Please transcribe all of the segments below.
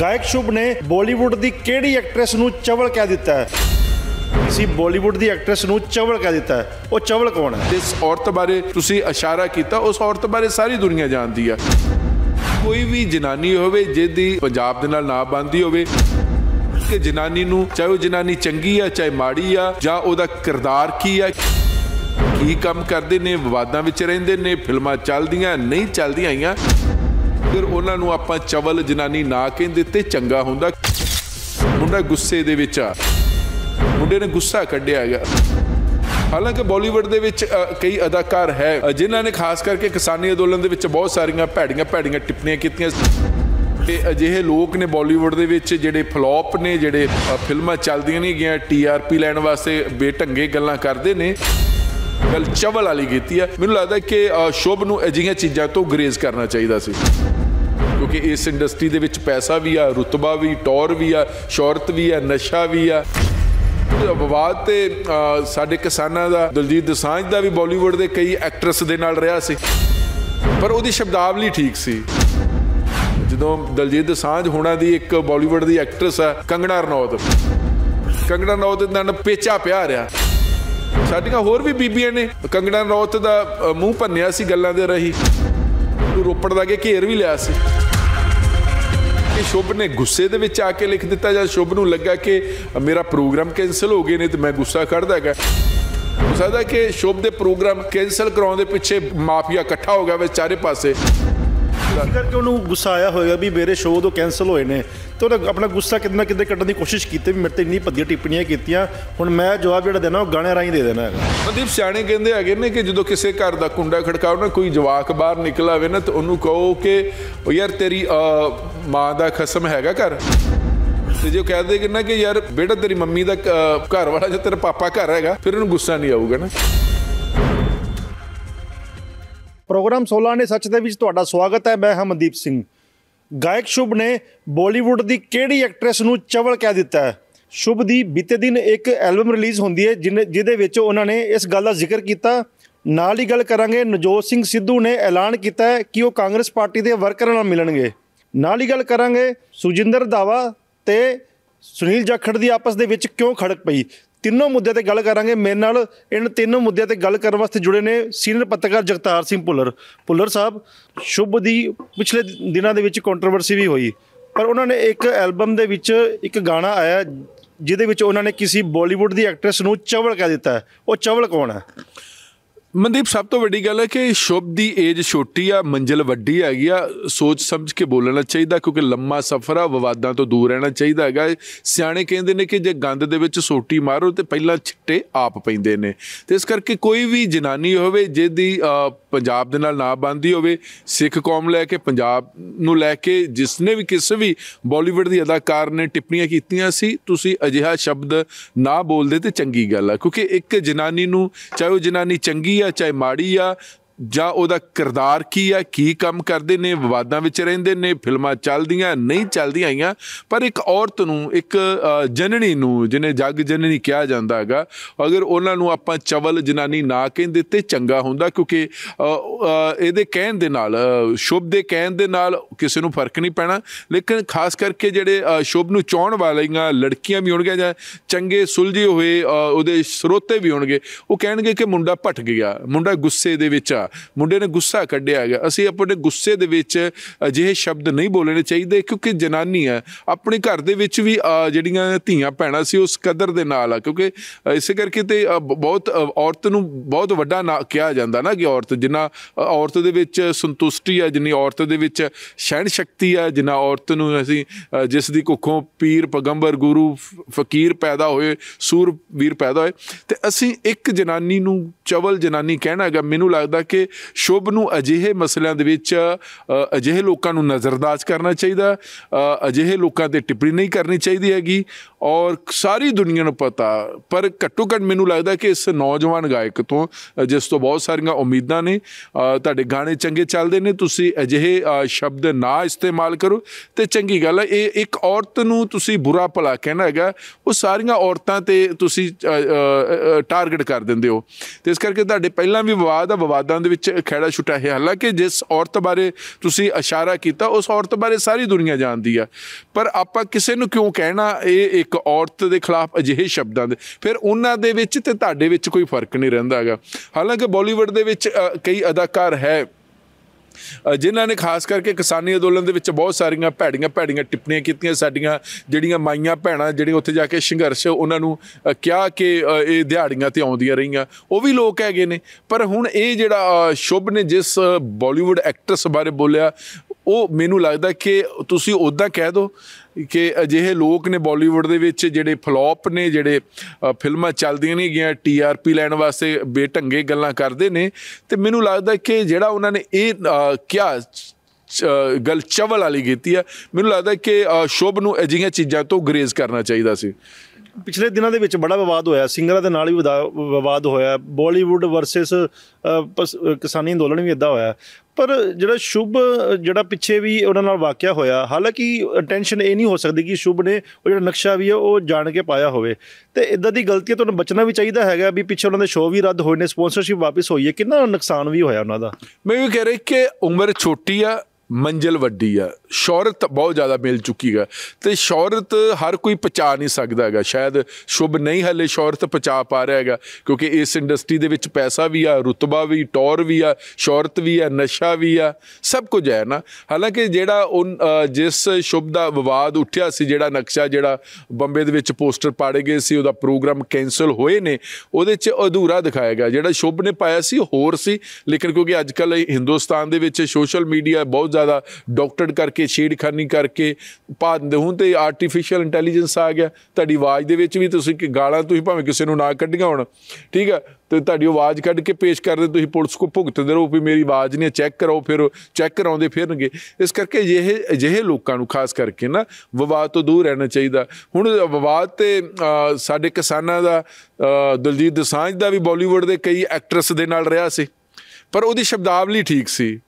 ਗਾਇਕ ਸ਼ੁਭ ਨੇ ਬਾਲੀਵੁੱਡ ਦੀ ਕਿਹੜੀ ਐਕਟ੍ਰੈਸ ਨੂੰ ਚਵਲ ਕਹਿ ਦਿੱਤਾ ਹੈ ਅਸੀਂ ਬਾਲੀਵੁੱਡ ਦੀ ਐਕਟ੍ਰੈਸ ਨੂੰ ਚਵਲ ਕਹਿ ਦਿੱਤਾ ਹੈ ਉਹ ਚਵਲ ਕੌਣ ਹੈ ਇਸ ਔਰਤ ਬਾਰੇ ਤੁਸੀਂ ਇਸ਼ਾਰਾ ਕੀਤਾ ਉਸ ਔਰਤ ਬਾਰੇ ਸਾਰੀ ਦੁਨੀਆ ਜਾਣਦੀ ਹੈ ਕੋਈ ਵੀ ਜਨਾਨੀ ਹੋਵੇ ਜਿਹਦੀ ਪੰਜਾਬ ਦੇ ਨਾਲ ਨਾ ਬੰਦੀ ਹੋਵੇ ਕਿ ਜਨਾਨੀ ਨੂੰ ਚਾਹੇ ਉਹ ਜਨਾਨੀ ਚੰਗੀ ਆ ਚਾਹੇ ਮਾੜੀ ਆ ਜਾਂ ਉਹਦਾ ਕਿਰਦਾਰ ਕੀ ਆ ਕੀ ਕੰਮ ਕਰਦੇ ਨੇ ਵਿਵਾਦਾਂ ਵਿੱਚ ਰਹਿੰਦੇ ਨੇ ਫਿਲਮਾਂ ਚੱਲਦੀਆਂ ਨਹੀਂ ਚੱਲਦੀਆਂ ਆਈਆਂ ਫਿਰ ਉਹਨਾਂ ਨੂੰ ਆਪਾਂ ਚਵਲ ਜਨਾਨੀ ਨਾ ਕਹਿੰਦੇ ਤੇ ਚੰਗਾ ਹੁੰਦਾ ਮੁੰਡਾ ਗੁੱਸੇ ਦੇ ਵਿੱਚ ਆ ਮੁੰਡੇ ਨੇ ਗੁੱਸਾ ਕੱਢਿਆ ਹੈਗਾ ਹਾਲਾਂਕਿ ਬਾਲੀਵੁੱਡ ਦੇ ਵਿੱਚ ਕਈ ਅਦਾਕਾਰ ਹੈ ਜਿਨ੍ਹਾਂ ਨੇ ਖਾਸ ਕਰਕੇ ਕਿਸਾਨੀ ਅੰਦੋਲਨ ਦੇ ਵਿੱਚ ਬਹੁਤ ਸਾਰੀਆਂ ਭੈੜੀਆਂ ਭੈੜੀਆਂ ਟਿੱਪਣੀਆਂ ਕੀਤੀਆਂ ਤੇ ਅਜਿਹੇ ਲੋਕ ਨੇ ਬਾਲੀਵੁੱਡ ਦੇ ਵਿੱਚ ਜਿਹੜੇ ਫਲॉप ਨੇ ਜਿਹੜੇ ਫਿਲਮਾਂ ਚੱਲਦੀਆਂ ਨਹੀਂ ਗਿਆ ਟੀਆਰਪੀ ਲੈਣ ਵਾਸਤੇ ਬੇਢੰਗੇ ਗੱਲਾਂ ਕਰਦੇ ਨੇ ਗੱਲ ਚਵਲ ਵਾਲੀ ਕੀਤੀ ਆ ਮੈਨੂੰ ਲੱਗਦਾ ਕਿ ਸ਼ੋਭ ਨੂੰ ਅਜਿਹੀਆਂ ਚੀਜ਼ਾਂ ਤੋਂ ਗਰੇਜ਼ ਕਰਨਾ ਚਾਹੀਦਾ ਸੀ ਕਿਉਂਕਿ ਇਸ ਇੰਡਸਟਰੀ ਦੇ ਵਿੱਚ ਪੈਸਾ ਵੀ ਆ ਰੁਤਬਾ ਵੀ ਟੌਰ ਵੀ ਆ ਸ਼ੌਹਰਤ ਵੀ ਆ ਨਸ਼ਾ ਵੀ ਆ ਵਿਵਾਦ ਤੇ ਸਾਡੇ ਕਿਸਾਨਾਂ ਦਾ ਦਲਜੀਤ ਦਸਾਂਝ ਦਾ ਵੀ ਬਾਲੀਵੁੱਡ ਦੇ ਕਈ ਐਕਟਰਸ ਦੇ ਨਾਲ ਰਿਹਾ ਸੀ ਪਰ ਉਹਦੀ ਸ਼ਬਦਾਵਲੀ ਠੀਕ ਸੀ ਜਦੋਂ ਦਲਜੀਤ ਦਸਾਂਝ ਹੋਣਾ ਦੀ ਇੱਕ ਬਾਲੀਵੁੱਡ ਦੀ ਐਕਟਰਸ ਹੈ ਕੰਗਣਾ ਰਣੌਤ ਕੰਗਣਾ ਰਣੌਤ ਦੇ ਨਾਲ ਪੇਚਾ ਪਿਆ ਰਿਹਾ ਸਾਡੀਆਂ ਹੋਰ ਵੀ ਬੀਬੀਆਂ ਨੇ ਕੰਗਣਾ ਰਣੌਤ ਦਾ ਮੂੰਹ ਭੰਨਿਆ ਸੀ ਗੱਲਾਂ ਦੇ ਰਹੀ ਰੋਪੜ ਦਾ ਕੇ ਘੇਰ ਵੀ ਲਿਆ ਸੀ ਕਿ ਸ਼ੁਭ ਨੇ ਗੁੱਸੇ ਦੇ ਵਿੱਚ ਆ ਕੇ ਲਿਖ ਦਿੱਤਾ ਜਾਂ ਸ਼ੁਭ ਨੂੰ ਲੱਗਾ ਕਿ ਮੇਰਾ ਪ੍ਰੋਗਰਾਮ ਕੈਨਸਲ ਹੋ ਗਏ ਨੇ ਤੇ ਮੈਂ ਗੁੱਸਾ ਕਰਦਾ ਹੈਗਾ ਹੋ ਸਕਦਾ ਕਿ ਸ਼ੁਭ ਦੇ ਪ੍ਰੋਗਰਾਮ ਕੈਨਸਲ ਕਰਾਉਣ ਦੇ ਪਿੱਛੇ ਮਾਫੀਆ ਇਕੱਠਾ ਹੋ ਗਿਆ ਵਿਚਾਰੇ ਪਾਸੇ ਇਸ ਕਰਕੇ ਉਹਨੂੰ ਗੁੱਸਾ ਆਇਆ ਹੋਵੇਗਾ ਵੀ ਮੇਰੇ ਸ਼ੋਅ ਤੋਂ ਕੈਨਸਲ ਹੋਏ ਨੇ ਤੇ ਉਹਨੇ ਆਪਣਾ ਗੁੱਸਾ ਕਿੰਨਾ ਕਿਤੇ ਕੱਢਣ ਦੀ ਕੋਸ਼ਿਸ਼ ਕੀਤੀ ਵੀ ਮੇਰੇ ਤੇ ਇੰਨੀ ਭੱਦੀਆਂ ਟਿੱਪਣੀਆਂ ਕੀਤੀਆਂ ਹੁਣ ਮੈਂ ਜਵਾਬ ਜਿਹੜਾ ਦੇਣਾ ਉਹ ਗਾਣੇ ਰਾਹੀਂ ਦੇ ਦੇਣਾ ਹੈਗਾ ਸੰਦੀਪ ਸਿਆਣੇ ਕਹਿੰਦੇ ਹੈਗੇ ਨੇ ਕਿ ਜਦੋਂ ਕਿਸੇ ਘਰ ਦਾ ਕੁੰਡਾ ਖੜਕਾਉ ਨਾ ਕੋਈ ਜਵਾਕ ਬਾਹਰ ਨਿਕਲਾਵੇ ਨਾ ਤੇ ਉਹਨੂੰ ਕਹੋ ਕਿ ਉਹ ਯਾਰ ਤੇਰੀ ਮਾਂ ਦਾ ਖਸਮ ਹੈਗਾ ਘਰ ਤੇ ਜੇ ਕਹਿ ਦੇ ਕਿ ਨਾ ਕਿ ਯਾਰ ਬੇਟਾ ਤੇਰੀ ਮੰਮੀ ਦਾ ਘਰ ਵਾਲਾ ਜਾਂ ਤੇਰਾ ਪਾਪਾ ਘਰ ਹੈਗਾ ਫਿਰ ਉਹਨੂੰ ਗੁੱਸਾ ਨਹੀਂ ਆਊਗਾ ਨਾ ਪ੍ਰੋਗਰਾਮ 16 ਨੇ ਸੱਚ ਦੇ ਵਿੱਚ ਤੁਹਾਡਾ ਸਵਾਗਤ ਹੈ ਮੈਂ ਹਾਂ ਮਨਦੀਪ ਸਿੰਘ ਗਾਇਕ ਸ਼ੁਭ ਨੇ ਬਾਲੀਵੁੱਡ ਦੀ ਕਿਹੜੀ ਐਕਟ੍ਰੈਸ ਨੂੰ ਚਵਲ ਕਹਿ ਦਿੱਤਾ ਹੈ ਸ਼ੁਭ ਦੀ ਬੀਤੇ ਦਿਨ ਇੱਕ ਐਲਬਮ ਰਿਲੀਜ਼ ਹੁੰਦੀ ਹੈ ਜਿਹਦੇ ਵਿੱਚ ਉਹਨਾਂ ਨੇ ਇਸ ਗੱਲ ਦਾ ਜ਼ਿਕਰ ਕੀਤਾ ਨਾਲ ਹੀ ਗੱਲ ਕਰਾਂਗੇ ਨਜੋਤ ਸਿੰਘ ਸਿੱਧੂ ਨੇ ਐਲਾਨ ਕੀਤਾ ਹੈ ਕਿ ਉਹ ਕਾਂਗਰਸ ਪਾਰਟੀ ਦੇ ਵਰਕਰਾਂ ਨਾਲ ਮਿਲਣਗੇ ਨਾਲ ਹੀ ਗੱਲ ਕਰਾਂਗੇ ਸੁਜਿੰਦਰ ਦਾਵਾ ਤੇ ਸੁਨੀਲ ਜਖੜ ਦੀ ਆਪਸ ਦੇ ਵਿੱਚ ਕਿਉਂ ਖੜਕ ਪਈ ਤਿੰਨੋਂ ਮੁੱਦਿਆਂ ਤੇ ਗੱਲ ਕਰਾਂਗੇ ਮੇਰੇ ਨਾਲ ਇਹਨਾਂ ਤਿੰਨੋਂ ਮੁੱਦਿਆਂ ਤੇ ਗੱਲ ਕਰਨ ਵਾਸਤੇ ਜੁੜੇ ਨੇ ਸੀਨੀਅਰ ਪੱਤਰਕਾਰ ਜਗਤਾਰ ਸਿੰਘ ਭੁੱਲਰ ਭੁੱਲਰ ਸਾਹਿਬ ਸ਼ੁਭ ਦੀ ਪਿਛਲੇ ਦਿਨਾਂ ਦੇ ਵਿੱਚ ਕੰਟਰੋਵਰਸੀ ਵੀ ਹੋਈ ਪਰ ਉਹਨਾਂ ਨੇ ਇੱਕ ਐਲਬਮ ਦੇ ਵਿੱਚ ਇੱਕ ਗਾਣਾ ਆਇਆ ਜਿਹਦੇ ਵਿੱਚ ਉਹਨਾਂ ਨੇ ਕਿਸੇ ਬਾਲੀਵੁੱਡ ਦੀ ਐਕਟ੍ਰੈਸ ਨੂੰ ਚਵਲ ਕਹਿ ਦਿੱਤਾ ਉਹ ਚਵਲ ਕੌਣ ਹੈ ਮਨਦੀਪ ਸਭ ਤੋਂ ਵੱਡੀ ਗੱਲ ਹੈ ਕਿ ਸ਼ੁਭ ਦੀ ਏਜ ਛੋਟੀ ਆ ਮੰਜ਼ਿਲ ਵੱਡੀ ਹੈਗੀ ਆ ਸੋਚ ਸਮਝ ਕੇ ਬੋਲਣਾ ਚਾਹੀਦਾ ਕਿਉਂਕਿ ਲੰਮਾ ਸਫ਼ਰ ਆ ਵਿਵਾਦਾਂ ਤੋਂ ਦੂਰ ਰਹਿਣਾ ਚਾਹੀਦਾ ਹੈਗਾ ਸਿਆਣੇ ਕਹਿੰਦੇ ਨੇ ਕਿ ਜੇ ਗੰਦ ਦੇ ਵਿੱਚ ਸੋਟੀ ਮਾਰੋ ਤੇ ਪਹਿਲਾਂ ਛਿੱਟੇ ਆਪ ਪੈਂਦੇ ਨੇ ਤੇ ਇਸ ਕਰਕੇ ਕੋਈ ਵੀ ਜਨਾਨੀ ਹੋਵੇ ਜਿਹਦੀ ਪੰਜਾਬ ਦੇ ਨਾਲ ਨਾ ਬੰਦੀ ਹੋਵੇ ਸਿੱਖ ਕੌਮ ਲੈ ਕੇ ਪੰਜਾਬ ਨੂੰ ਲੈ ਕੇ ਜਿਸਨੇ ਵੀ ਕਿਸੇ ਵੀ ਬਾਲੀਵੁੱਡ ਦੀ ਅਦਾਕਾਰ ਨੇ ਟਿੱਪਣੀਆਂ ਕੀਤੀਆਂ ਸੀ ਤੁਸੀਂ ਅਜਿਹਾ ਸ਼ਬਦ ਨਾ ਬੋਲਦੇ ਤੇ ਚੰਗੀ ਗੱਲ ਆ ਕਿਉਂਕਿ ਇੱਕ ਜਨਾਨੀ ਨੂੰ ਚਾਹੇ ਉਹ ਜਨਾਨੀ ਚੰਗੀ María, Chay María, ਜਾਂ ਉਹਦਾ ਕਿਰਦਾਰ ਕੀ ਹੈ ਕੀ ਕੰਮ ਕਰਦੇ ਨੇ ਵਿਵਾਦਾਂ ਵਿੱਚ ਰਹਿੰਦੇ ਨੇ ਫਿਲਮਾਂ ਚੱਲਦੀਆਂ ਨਹੀਂ ਚੱਲਦੀਆਂ ਆਈਆਂ ਪਰ ਇੱਕ ਔਰਤ ਨੂੰ ਇੱਕ ਜਨਨੀ ਨੂੰ ਜਿਹਨੇ ਜੱਗ ਜਨਨੀ ਕਿਹਾ ਜਾਂਦਾ ਹੈਗਾ ਅਗਰ ਉਹਨਾਂ ਨੂੰ ਆਪਾਂ ਚਵਲ ਜਨਾਨੀ ਨਾ ਕਹਿੰਦੇ ਤੇ ਚੰਗਾ ਹੁੰਦਾ ਕਿਉਂਕਿ ਇਹਦੇ ਕਹਿਣ ਦੇ ਨਾਲ ਸ਼ੁਭ ਦੇ ਕਹਿਣ ਦੇ ਨਾਲ ਕਿਸੇ ਨੂੰ ਫਰਕ ਨਹੀਂ ਪੈਣਾ ਲੇਕਿਨ ਖਾਸ ਕਰਕੇ ਜਿਹੜੇ ਸ਼ੁਭ ਨੂੰ ਚਾਹਣ ਵਾਲੀਆਂ ਲੜਕੀਆਂ ਵੀ ਹੋਣਗੀਆਂ ਜਾਂ ਚੰਗੇ ਸੁਲਝੇ ਹੋਏ ਉਹਦੇ ਸਰੋਤੇ ਵੀ ਹੋਣਗੇ ਉਹ ਕਹਿਣਗੇ ਕਿ ਮੁੰਡਾ ਭਟ ਗਿਆ ਮੁੰਡਾ ਗੁੱਸੇ ਦੇ ਵਿੱਚ ਆ ਗਿਆ ਮੁੰਡੇ ਨੇ ਗੁੱਸਾ ਕੱਢਿਆ ਗਿਆ ਅਸੀਂ ਆਪਣੇ ਗੁੱਸੇ ਦੇ ਵਿੱਚ ਅਜਿਹੇ ਸ਼ਬਦ ਨਹੀਂ ਬੋਲਣੇ ਚਾਹੀਦੇ ਕਿਉਂਕਿ ਜਨਾਨੀ ਹੈ ਆਪਣੇ ਘਰ ਦੇ ਵਿੱਚ ਵੀ ਜਿਹੜੀਆਂ ਧੀਆਂ ਪੈਣਾ ਸੀ ਉਸ ਕਦਰ ਦੇ ਨਾਲ ਆ ਕਿਉਂਕਿ ਇਸੇ ਕਰਕੇ ਤੇ ਬਹੁਤ ਔਰਤ ਨੂੰ ਬਹੁਤ ਵੱਡਾ ਨਾ ਕਿਹਾ ਜਾਂਦਾ ਨਾ ਕਿ ਔਰਤ ਜਿੰਨਾ ਔਰਤ ਦੇ ਵਿੱਚ ਸੰਤੁਸ਼ਟੀ ਹੈ ਜਿੰਨੀ ਔਰਤ ਦੇ ਵਿੱਚ ਸ਼ੈਣ ਸ਼ਕਤੀ ਹੈ ਜਿੰਨਾ ਔਰਤ ਨੂੰ ਅਸੀਂ ਜਿਸ ਦੀ ਕੁੱਖੋਂ ਪੀਰ ਪਗੰਬਰ ਗੁਰੂ ਫਕੀਰ ਪੈਦਾ ਹੋਏ ਵੀਰ ਪੈਦਾ ਹੋਏ ਤੇ ਅਸੀਂ ਇੱਕ ਜਨਾਨੀ ਨੂੰ ਚਵਲ ਜਨਾਨੀ ਕਹਿਣਾ ਹੈਗਾ ਮੈਨੂੰ ਲੱਗਦਾ ਕਿ ਕਿ ਸ਼ੁਭ ਨੂੰ ਅਜਿਹੇ ਮਸਲਿਆਂ ਦੇ ਵਿੱਚ ਅਜਿਹੇ ਲੋਕਾਂ ਨੂੰ ਨਜ਼ਰਅੰਦਾਜ਼ ਕਰਨਾ ਚਾਹੀਦਾ ਅਜਿਹੇ ਲੋਕਾਂ ਤੇ ਟਿੱਪਣੀ ਨਹੀਂ ਕਰਨੀ ਚਾਹੀਦੀ ਹੈਗੀ ਔਰ ਸਾਰੀ ਦੁਨੀਆ ਨੂੰ ਪਤਾ ਪਰ ਘੱਟੋ ਘੱਟ ਮੈਨੂੰ ਲੱਗਦਾ ਕਿ ਇਸ ਨੌਜਵਾਨ ਗਾਇਕ ਤੋਂ ਜਿਸ ਤੋਂ ਬਹੁਤ ਸਾਰੀਆਂ ਉਮੀਦਾਂ ਨੇ ਤੁਹਾਡੇ ਗਾਣੇ ਚੰਗੇ ਚੱਲਦੇ ਨੇ ਤੁਸੀਂ ਅਜਿਹੇ ਸ਼ਬਦ ਨਾ ਇਸਤੇਮਾਲ ਕਰੋ ਤੇ ਚੰਗੀ ਗੱਲ ਹੈ ਇਹ ਇੱਕ ਔਰਤ ਨੂੰ ਤੁਸੀਂ ਬੁਰਾ ਭਲਾ ਕਹਿਣਾ ਹੈਗਾ ਉਹ ਸਾਰੀਆਂ ਔਰਤਾਂ ਤੇ ਤੁਸੀਂ ਟਾਰਗੇਟ ਕਰ ਦਿੰਦੇ ਹੋ ਤੇ ਇਸ ਕਰਕੇ ਤੁਹਾਡੇ ਪਹਿਲਾਂ ਵੀ ਵਿਵਾਦ ਆ ਵਿਵਾਦਾਂ ਦੇ ਵਿੱਚ ਖੈੜਾ ਛੁਟਾ ਹੈ ਹਾਲਾਂਕਿ ਜਿਸ ਔਰਤ ਬਾਰੇ ਤੁਸੀਂ ਇਸ਼ਾਰਾ ਕੀਤਾ ਉਸ ਔਰਤ ਬਾਰੇ ਸਾਰੀ ਦੁਨੀਆ ਜਾਣਦੀ ਆ ਪਰ ਆਪਾਂ ਕਿਸੇ ਨੂੰ ਕਿਉਂ ਕਹਿਣਾ ਇਹ ਇੱਕ ਔਰਤ ਦੇ ਖਿਲਾਫ ਅਜਿਹੇ ਸ਼ਬਦਾਂ ਦੇ ਫਿਰ ਉਹਨਾਂ ਦੇ ਵਿੱਚ ਤੇ ਤੁਹਾਡੇ ਵਿੱਚ ਕੋਈ ਫਰਕ ਨਹੀਂ ਰਹਿੰਦਾਗਾ ਹਾਲਾਂਕਿ ਬਾਲੀਵੁੱਡ ਦੇ ਵਿੱਚ ਕਈ ਅਦਾਕਾਰ ਹੈ ਜਿਨ੍ਹਾਂ ਨੇ ਖਾਸ ਕਰਕੇ ਕਿਸਾਨੀ ਅੰਦੋਲਨ ਦੇ ਵਿੱਚ ਬਹੁਤ ਸਾਰੀਆਂ ਭੈੜੀਆਂ ਭੈੜੀਆਂ ਟਿੱਪਣੀਆਂ ਕੀਤੀਆਂ ਸਾਡੀਆਂ ਜਿਹੜੀਆਂ ਮਾਈਆਂ ਭੈਣਾਂ ਜਿਹੜੀਆਂ ਉੱਥੇ ਜਾ ਕੇ ਸੰਘਰਸ਼ ਉਹਨਾਂ ਨੂੰ ਕਿਹਾ ਕਿ ਇਹ ਦਿਹਾੜੀਆਂ ਤੇ ਆਉਂਦੀਆਂ ਰਹੀਆਂ ਉਹ ਵੀ ਲੋਕ ਹੈਗੇ ਨੇ ਪਰ ਹੁਣ ਇਹ ਜਿਹੜਾ ਸ਼ੁਭ ਨੇ ਜਿਸ ਬਾਲੀਵੁੱਡ ਐਕਟਰਸ ਬਾਰੇ ਬੋਲਿਆ ਉਹ ਮੈਨੂੰ ਲੱਗਦਾ ਕਿ ਤੁਸੀਂ ਉਦਾਂ ਕਹਿ ਦੋ ਕਿ ਅਜਿਹੇ ਲੋਕ ਨੇ ਬਾਲੀਵੁੱਡ ਦੇ ਵਿੱਚ ਜਿਹੜੇ ਫਲॉप ਨੇ ਜਿਹੜੇ ਫਿਲਮਾਂ ਚੱਲਦੀਆਂ ਨਹੀਂ ਗਿਆ ਟੀਆਰਪੀ ਲੈਣ ਵਾਸਤੇ ਬੇਢੰਗੇ ਗੱਲਾਂ ਕਰਦੇ ਨੇ ਤੇ ਮੈਨੂੰ ਲੱਗਦਾ ਕਿ ਜਿਹੜਾ ਉਹਨਾਂ ਨੇ ਇਹ ਕਿਹਾ ਗੱਲ ਚਵਲ ਵਾਲੀ ਕੀਤੀ ਆ ਮੈਨੂੰ ਲੱਗਦਾ ਕਿ ਸ਼ੋਭ ਨੂੰ ਅਜਿਹੀਆਂ ਚੀਜ਼ਾਂ ਤੋਂ ਗਰੇਜ਼ ਕਰਨਾ ਚਾਹੀਦਾ ਸੀ ਪਿਛਲੇ ਦਿਨਾਂ ਦੇ ਵਿੱਚ ਬੜਾ ਵਿਵਾਦ ਹੋਇਆ ਸਿੰਗਰਾਂ ਦੇ ਨਾਲ ਵੀ ਵਿਵਾਦ ਹੋਇਆ ਬਾਲੀਵੁੱਡ ਵਰਸਸ ਕਿਸਾਨੀ ਅੰਦੋਲਨ ਵੀ ਇਦਾਂ ਹੋਇਆ ਪਰ ਜਿਹੜਾ ਸ਼ੁਭ ਜਿਹੜਾ ਪਿੱਛੇ ਵੀ ਉਹਨਾਂ ਨਾਲ ਵਾਕਿਆ ਹੋਇਆ ਹਾਲਾਂਕਿ ਟੈਨਸ਼ਨ ਇਹ ਨਹੀਂ ਹੋ ਸਕਦੀ ਕਿ ਸ਼ੁਭ ਨੇ ਉਹ ਜਿਹੜਾ ਨਕਸ਼ਾ ਵੀ ਹੈ ਉਹ ਜਾਣ ਕੇ ਪਾਇਆ ਹੋਵੇ ਤੇ ਇਦਾਂ ਦੀ ਗਲਤੀਆਂ ਤੋਂ ਬਚਣਾ ਵੀ ਚਾਹੀਦਾ ਹੈਗਾ ਵੀ ਪਿੱਛੇ ਉਹਨਾਂ ਦੇ ਸ਼ੋਅ ਵੀ ਰੱਦ ਹੋਏ ਨੇ ਸਪਾਂਸਰਸ਼ਿਪ ਵਾਪਸ ਹੋਈ ਹੈ ਕਿੰਨਾ ਨੁਕਸਾਨ ਵੀ ਹੋਇਆ ਉਹਨਾਂ ਦਾ ਮੈਂ ਵੀ ਕਹਿ ਰਿਹਾ ਕਿ ਉਮਰ ਛੋਟੀ ਆ ਮੰਜ਼ਲ ਵੱਡੀ ਆ ਸ਼ੌਹਰਤ ਬਹੁਤ ਜ਼ਿਆਦਾ ਮਿਲ ਚੁੱਕੀ ਹੈ ਤੇ ਸ਼ੌਹਰਤ ਹਰ ਕੋਈ ਪਚਾ ਨਹੀਂ ਸਕਦਾ ਹੈਗਾ ਸ਼ਾਇਦ ਸ਼ੁਭ ਨਹੀਂ ਹਲੇ ਸ਼ੌਹਰਤ ਪਚਾ ਪਾ ਰਿਹਾ ਹੈਗਾ ਕਿਉਂਕਿ ਇਸ ਇੰਡਸਟਰੀ ਦੇ ਵਿੱਚ ਪੈਸਾ ਵੀ ਆ ਰੁਤਬਾ ਵੀ ਟੌਰ ਵੀ ਆ ਸ਼ੌਹਰਤ ਵੀ ਆ ਨਸ਼ਾ ਵੀ ਆ ਸਭ ਕੁਝ ਹੈ ਨਾ ਹਾਲਾਂਕਿ ਜਿਹੜਾ ਜਿਸ ਸ਼ੁਭ ਦਾ ਵਿਵਾਦ ਉੱਠਿਆ ਸੀ ਜਿਹੜਾ ਨਕਸ਼ਾ ਜਿਹੜਾ ਬੰਬੇ ਦੇ ਵਿੱਚ ਪੋਸਟਰ ਪਾੜੇ ਗਏ ਸੀ ਉਹਦਾ ਪ੍ਰੋਗਰਾਮ ਕੈਨਸਲ ਹੋਏ ਨੇ ਉਹਦੇ 'ਚ ਅਧੂਰਾ ਦਿਖਾਇਆ ਗਿਆ ਜਿਹੜਾ ਸ਼ੁਭ ਨੇ ਪਾਇਆ ਸੀ ਹੋਰ ਸੀ ਲੇਕਿਨ ਕਿਉਂਕਿ ਅੱਜ ਕੱਲ ਹਿੰਦੁਸਤਾਨ ਦੇ ਵਿੱਚ ਸੋਸ਼ਲ ਮੀਡੀਆ ਬਹੁਤ ਜ਼ਿਆਦਾ ਡਾਕਟਰਡ ਕਰਕੇ ਛੇੜਖਾਨੀ ਕਰਕੇ ਪਾ ਹੁਣ ਤੇ ਆਰਟੀਫੀਸ਼ੀਅਲ ਇੰਟੈਲੀਜੈਂਸ ਆ ਗਿਆ ਤੁਹਾਡੀ ਆਵਾਜ਼ ਦੇ ਵਿੱਚ ਵੀ ਤੁਸੀਂ ਕਿ ਗਾਲਾਂ ਤੁਸੀਂ ਭਾਵੇਂ ਕਿਸੇ ਨੂੰ ਨਾ ਕੱਢੀਆਂ ਹੋਣ ਠੀਕ ਹੈ ਤੇ ਤੁਹਾਡੀ ਆਵਾਜ਼ ਕੱਢ ਕੇ ਪੇਸ਼ ਕਰਦੇ ਤੁਸੀਂ ਪੁਲਿਸ ਕੋ ਭੁਗਤਦੇ ਰਹੋ ਵੀ ਮੇਰੀ ਆਵਾਜ਼ ਨਹੀਂ ਚੈੱਕ ਕਰੋ ਫਿਰ ਚੈੱਕ ਕਰਾਉਂਦੇ ਫਿਰਨਗੇ ਇਸ ਕਰਕੇ ਇਹ ਅਜਿਹੇ ਲੋਕਾਂ ਨੂੰ ਖਾਸ ਕਰਕੇ ਨਾ ਵਿਵਾਦ ਤੋਂ ਦੂਰ ਰਹਿਣਾ ਚਾਹੀਦਾ ਹੁਣ ਵਿਵਾਦ ਤੇ ਸਾਡੇ ਕਿਸਾਨਾਂ ਦਾ ਦਲਜੀਤ ਦਸਾਂਝ ਦਾ ਵੀ ਬਾਲੀਵੁੱਡ ਦੇ ਕਈ ਐਕਟਰਸ ਦੇ ਨਾਲ ਰਿਹਾ ਸੀ ਪਰ ਉਹਦੀ ਸ਼ਬਦਾਵਲੀ ਠੀਕ ਸੀ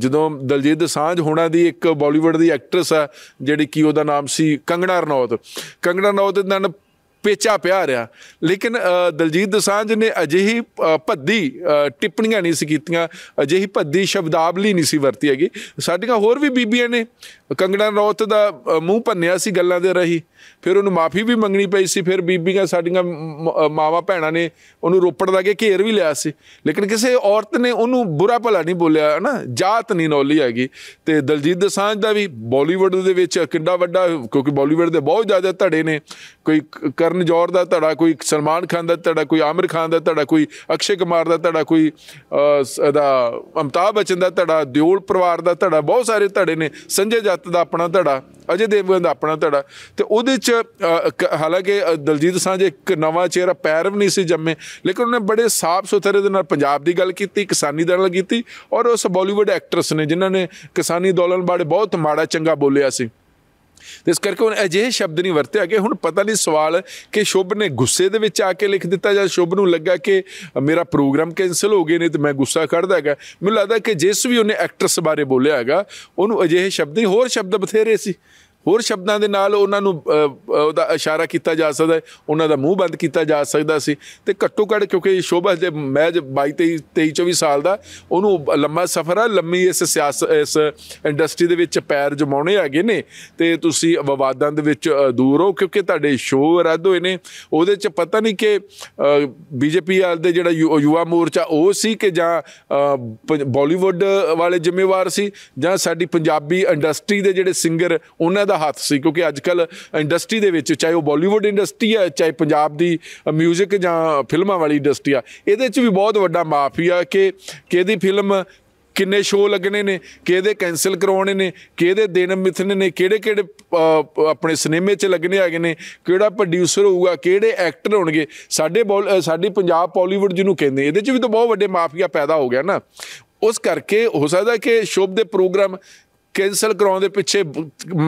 ਜਦੋਂ ਦਲਜੀਤ ਦਸਾਂਝ ਹੋਣਾ ਦੀ ਇੱਕ ਬਾਲੀਵੁੱਡ ਦੀ ਐਕਟਰੈਸ ਆ ਜਿਹੜੀ ਕੀ ਉਹਦਾ ਨਾਮ ਸੀ ਕੰਗਣਾ ਰਣੌਤ ਕੰਗਣਾ ਰਣੌਤ ਨਾਲ ਪੇਚਾ ਪਿਆ ਰਿਹਾ ਲੇਕਿਨ ਦਲਜੀਤ ਦਸਾਂਜ ਨੇ ਅਜਿਹੀ ਭੱਦੀ ਟਿੱਪਣੀਆਂ ਨਹੀਂ ਸੀ ਕੀਤੀਆਂ ਅਜਿਹੀ ਭੱਦੀ ਸ਼ਬਦਾਵਲੀ ਨਹੀਂ ਸੀ ਵਰਤੀ ਹੈਗੀ ਸਾਡੀਆਂ ਹੋਰ ਵੀ ਬੀਬੀਆਂ ਨੇ ਕੰਗਣਾ ਰੌਤ ਦਾ ਮੂੰਹ ਭੰਨਿਆ ਸੀ ਗੱਲਾਂ ਦੇ ਰਹੀ ਫਿਰ ਉਹਨੂੰ ਮਾਫੀ ਵੀ ਮੰਗਣੀ ਪਈ ਸੀ ਫਿਰ ਬੀਬੀਆਂ ਸਾਡੀਆਂ ਮਾਵਾ ਭੈਣਾਂ ਨੇ ਉਹਨੂੰ ਰੋਪੜ ਦਾ ਕੇ ਘੇਰ ਵੀ ਲਿਆ ਸੀ ਲੇਕਿਨ ਕਿਸੇ ਔਰਤ ਨੇ ਉਹਨੂੰ ਬੁਰਾ ਭਲਾ ਨਹੀਂ ਬੋਲਿਆ ਨਾ ਜਾਤ ਨਹੀਂ ਨੌਲੀ ਹੈਗੀ ਤੇ ਦਲਜੀਤ ਦਸਾਂਜ ਦਾ ਵੀ ਬਾਲੀਵੁੱਡ ਦੇ ਵਿੱਚ ਕਿੰਨਾ ਵੱਡਾ ਕਿਉਂਕਿ ਬਾਲੀਵੁੱਡ ਦੇ ਬਹੁਤ ਜ਼ਿਆਦਾ ਧੜੇ ਨੇ ਕੋਈ ਕਰਨ ਕਰਨ ਜੋਰ ਦਾ ਧੜਾ ਕੋਈ ਸਲਮਾਨ ਖਾਨ ਦਾ ਧੜਾ ਕੋਈ ਆਮਿਰ ਖਾਨ ਦਾ ਧੜਾ ਕੋਈ ਅਕਸ਼ੇ ਕੁਮਾਰ ਦਾ ਧੜਾ ਕੋਈ ਦਾ ਅਮਤਾਬ ਬਚਨ ਦਾ ਧੜਾ ਦਿਓਲ ਪਰਿਵਾਰ ਦਾ ਧੜਾ ਬਹੁਤ ਸਾਰੇ ਧੜੇ ਨੇ ਸੰਜੇ ਜੱਤ ਦਾ ਆਪਣਾ ਧੜਾ ਅਜੇ ਦੇਵਗਨ ਦਾ ਆਪਣਾ ਧੜਾ ਤੇ ਉਹਦੇ ਚ ਹਾਲਾਂਕਿ ਦਲਜੀਤ ਸਾਂਝ ਇੱਕ ਨਵਾਂ ਚਿਹਰਾ ਪੈਰ ਵੀ ਨਹੀਂ ਸੀ ਜੰਮੇ ਲੇਕਿਨ ਉਹਨੇ ਬੜੇ ਸਾਫ਼ ਸੁਥਰੇ ਦੇ ਨਾਲ ਪੰਜਾਬ ਦੀ ਗੱਲ ਕੀਤੀ ਕਿਸਾਨੀ ਦਾ ਨਾਲ ਕੀਤੀ ਔਰ ਉਸ ਬਾਲੀਵੁੱਡ ਐਕਟਰਸ ਨੇ ਜਿਨ੍ਹਾਂ ਨੇ ਕਿਸਾਨੀ ਦੌਲਨ ਬਾਰੇ ਬਹੁਤ ਮਾੜਾ ਚੰਗਾ ਬੋਲਿਆ ਸੀ ਤੇ ਇਸ ਕਰਕੇ ਉਹ ਅਜਿਹੇ ਸ਼ਬਦ ਨਹੀਂ ਵਰਤੇ ਕਿ ਹੁਣ ਪਤਾ ਨਹੀਂ ਸਵਾਲ ਕਿ ਸ਼ੁਭ ਨੇ ਗੁੱਸੇ ਦੇ ਵਿੱਚ ਆ ਕੇ ਲਿਖ ਦਿੱਤਾ ਜਾਂ ਸ਼ੁਭ ਨੂੰ ਲੱਗਾ ਕਿ ਮੇਰਾ ਪ੍ਰੋਗਰਾਮ ਕੈਨਸਲ ਹੋ ਗਏ ਨੇ ਤੇ ਮੈਂ ਗੁੱਸਾ ਕਰਦਾ ਹੈਗਾ ਮੈਨੂੰ ਲੱਗਦਾ ਕਿ ਜਿਸ ਵੀ ਉਹਨੇ ਐਕਟਰਸ ਬਾਰੇ ਬੋਲਿਆ ਹੈਗਾ ਉਹਨੂੰ ਅਜਿਹੇ ਸ਼ਬਦ ਨਹੀਂ ਹੋਰ ਸ਼ਬਦ ਬਥੇਰੇ ਸੀ ਹੋਰ ਸ਼ਬਦਾਂ ਦੇ ਨਾਲ ਉਹਨਾਂ ਨੂੰ ਉਹਦਾ ਇਸ਼ਾਰਾ ਕੀਤਾ ਜਾ ਸਕਦਾ ਹੈ ਉਹਨਾਂ ਦਾ ਮੂੰਹ ਬੰਦ ਕੀਤਾ ਜਾ ਸਕਦਾ ਸੀ ਤੇ ਘੱਟੋ ਘੱਟ ਕਿਉਂਕਿ ਸ਼ੋਭਾ ਦੇ ਮੈਂ 22 23 24 ਸਾਲ ਦਾ ਉਹਨੂੰ ਲੰਮਾ ਸਫ਼ਰ ਆ ਲੰਮੀ ਇਸ ਸਿਆਸਤ ਇਸ ਇੰਡਸਟਰੀ ਦੇ ਵਿੱਚ ਪੈਰ ਜਮਾਉਣੇ ਹੈਗੇ ਨੇ ਤੇ ਤੁਸੀਂ ਵਿਵਾਦਾਂ ਦੇ ਵਿੱਚ ਦੂਰ ਹੋ ਕਿਉਂਕਿ ਤੁਹਾਡੇ ਸ਼ੋਅ ਰੱਦ ਹੋਏ ਨੇ ਉਹਦੇ 'ਚ ਪਤਾ ਨਹੀਂ ਕਿ ਬੀਜੇਪੀ ਵਾਲ ਦੇ ਜਿਹੜਾ ਯੁਵਾ ਮੋਰਚਾ ਉਹ ਸੀ ਕਿ ਜਾਂ ਬਾਲੀਵੁੱਡ ਵਾਲੇ ਜ਼ਿੰਮੇਵਾਰ ਸੀ ਜਾਂ ਸਾਡੀ ਪੰਜਾਬੀ ਇੰਡਸਟਰੀ ਦੇ ਜਿਹੜੇ ਸਿੰਗਰ ਉਹਨਾਂ ਦਾ ਦਾ ਹੱਥ ਸੀ ਕਿਉਂਕਿ ਅੱਜ ਕੱਲ ਇੰਡਸਟਰੀ ਦੇ ਵਿੱਚ ਚਾਹੇ ਉਹ ਬਾਲੀਵੁੱਡ ਇੰਡਸਟਰੀ ਹੈ ਚਾਹੇ ਪੰਜਾਬ ਦੀ 뮤직 ਜਾਂ ਫਿਲਮਾਂ ਵਾਲੀ ਇੰਡਸਟਰੀ ਆ ਇਹਦੇ 'ਚ ਵੀ ਬਹੁਤ ਵੱਡਾ ਮਾਫੀਆ ਕਿ ਕਿਹਦੀ ਫਿਲਮ ਕਿੰਨੇ ਸ਼ੋਅ ਲੱਗਣੇ ਨੇ ਕਿਹਦੇ ਕੈਨਸਲ ਕਰਾਉਣੇ ਨੇ ਕਿਹਦੇ ਦਿਨ ਮਿਥਨੇ ਨੇ ਕਿਹੜੇ ਕਿਹੜੇ ਆਪਣੇ ਸਿਨੇਮੇ 'ਚ ਲੱਗਣੇ ਹੈਗੇ ਨੇ ਕਿਹੜਾ ਪ੍ਰੋਡਿਊਸਰ ਹੋਊਗਾ ਕਿਹੜੇ ਐਕਟਰ ਹੋਣਗੇ ਸਾਡੇ ਸਾਡੀ ਪੰਜਾਬ ਬਾਲੀਵੁੱਡ ਜਿਹਨੂੰ ਕਹਿੰਦੇ ਇਹਦੇ 'ਚ ਵੀ ਤਾਂ ਬਹੁਤ ਵੱਡੇ ਮਾਫੀਆ ਪੈਦਾ ਹੋ ਗਿਆ ਨਾ ਉਸ ਕਰਕੇ ਹੋ ਸਕਦਾ ਕਿ ਸ਼ੋਭ ਦੇ ਪ੍ਰੋਗਰਾਮ ਕੈਨਸਲ ਕਰਾਉਣ ਦੇ ਪਿੱਛੇ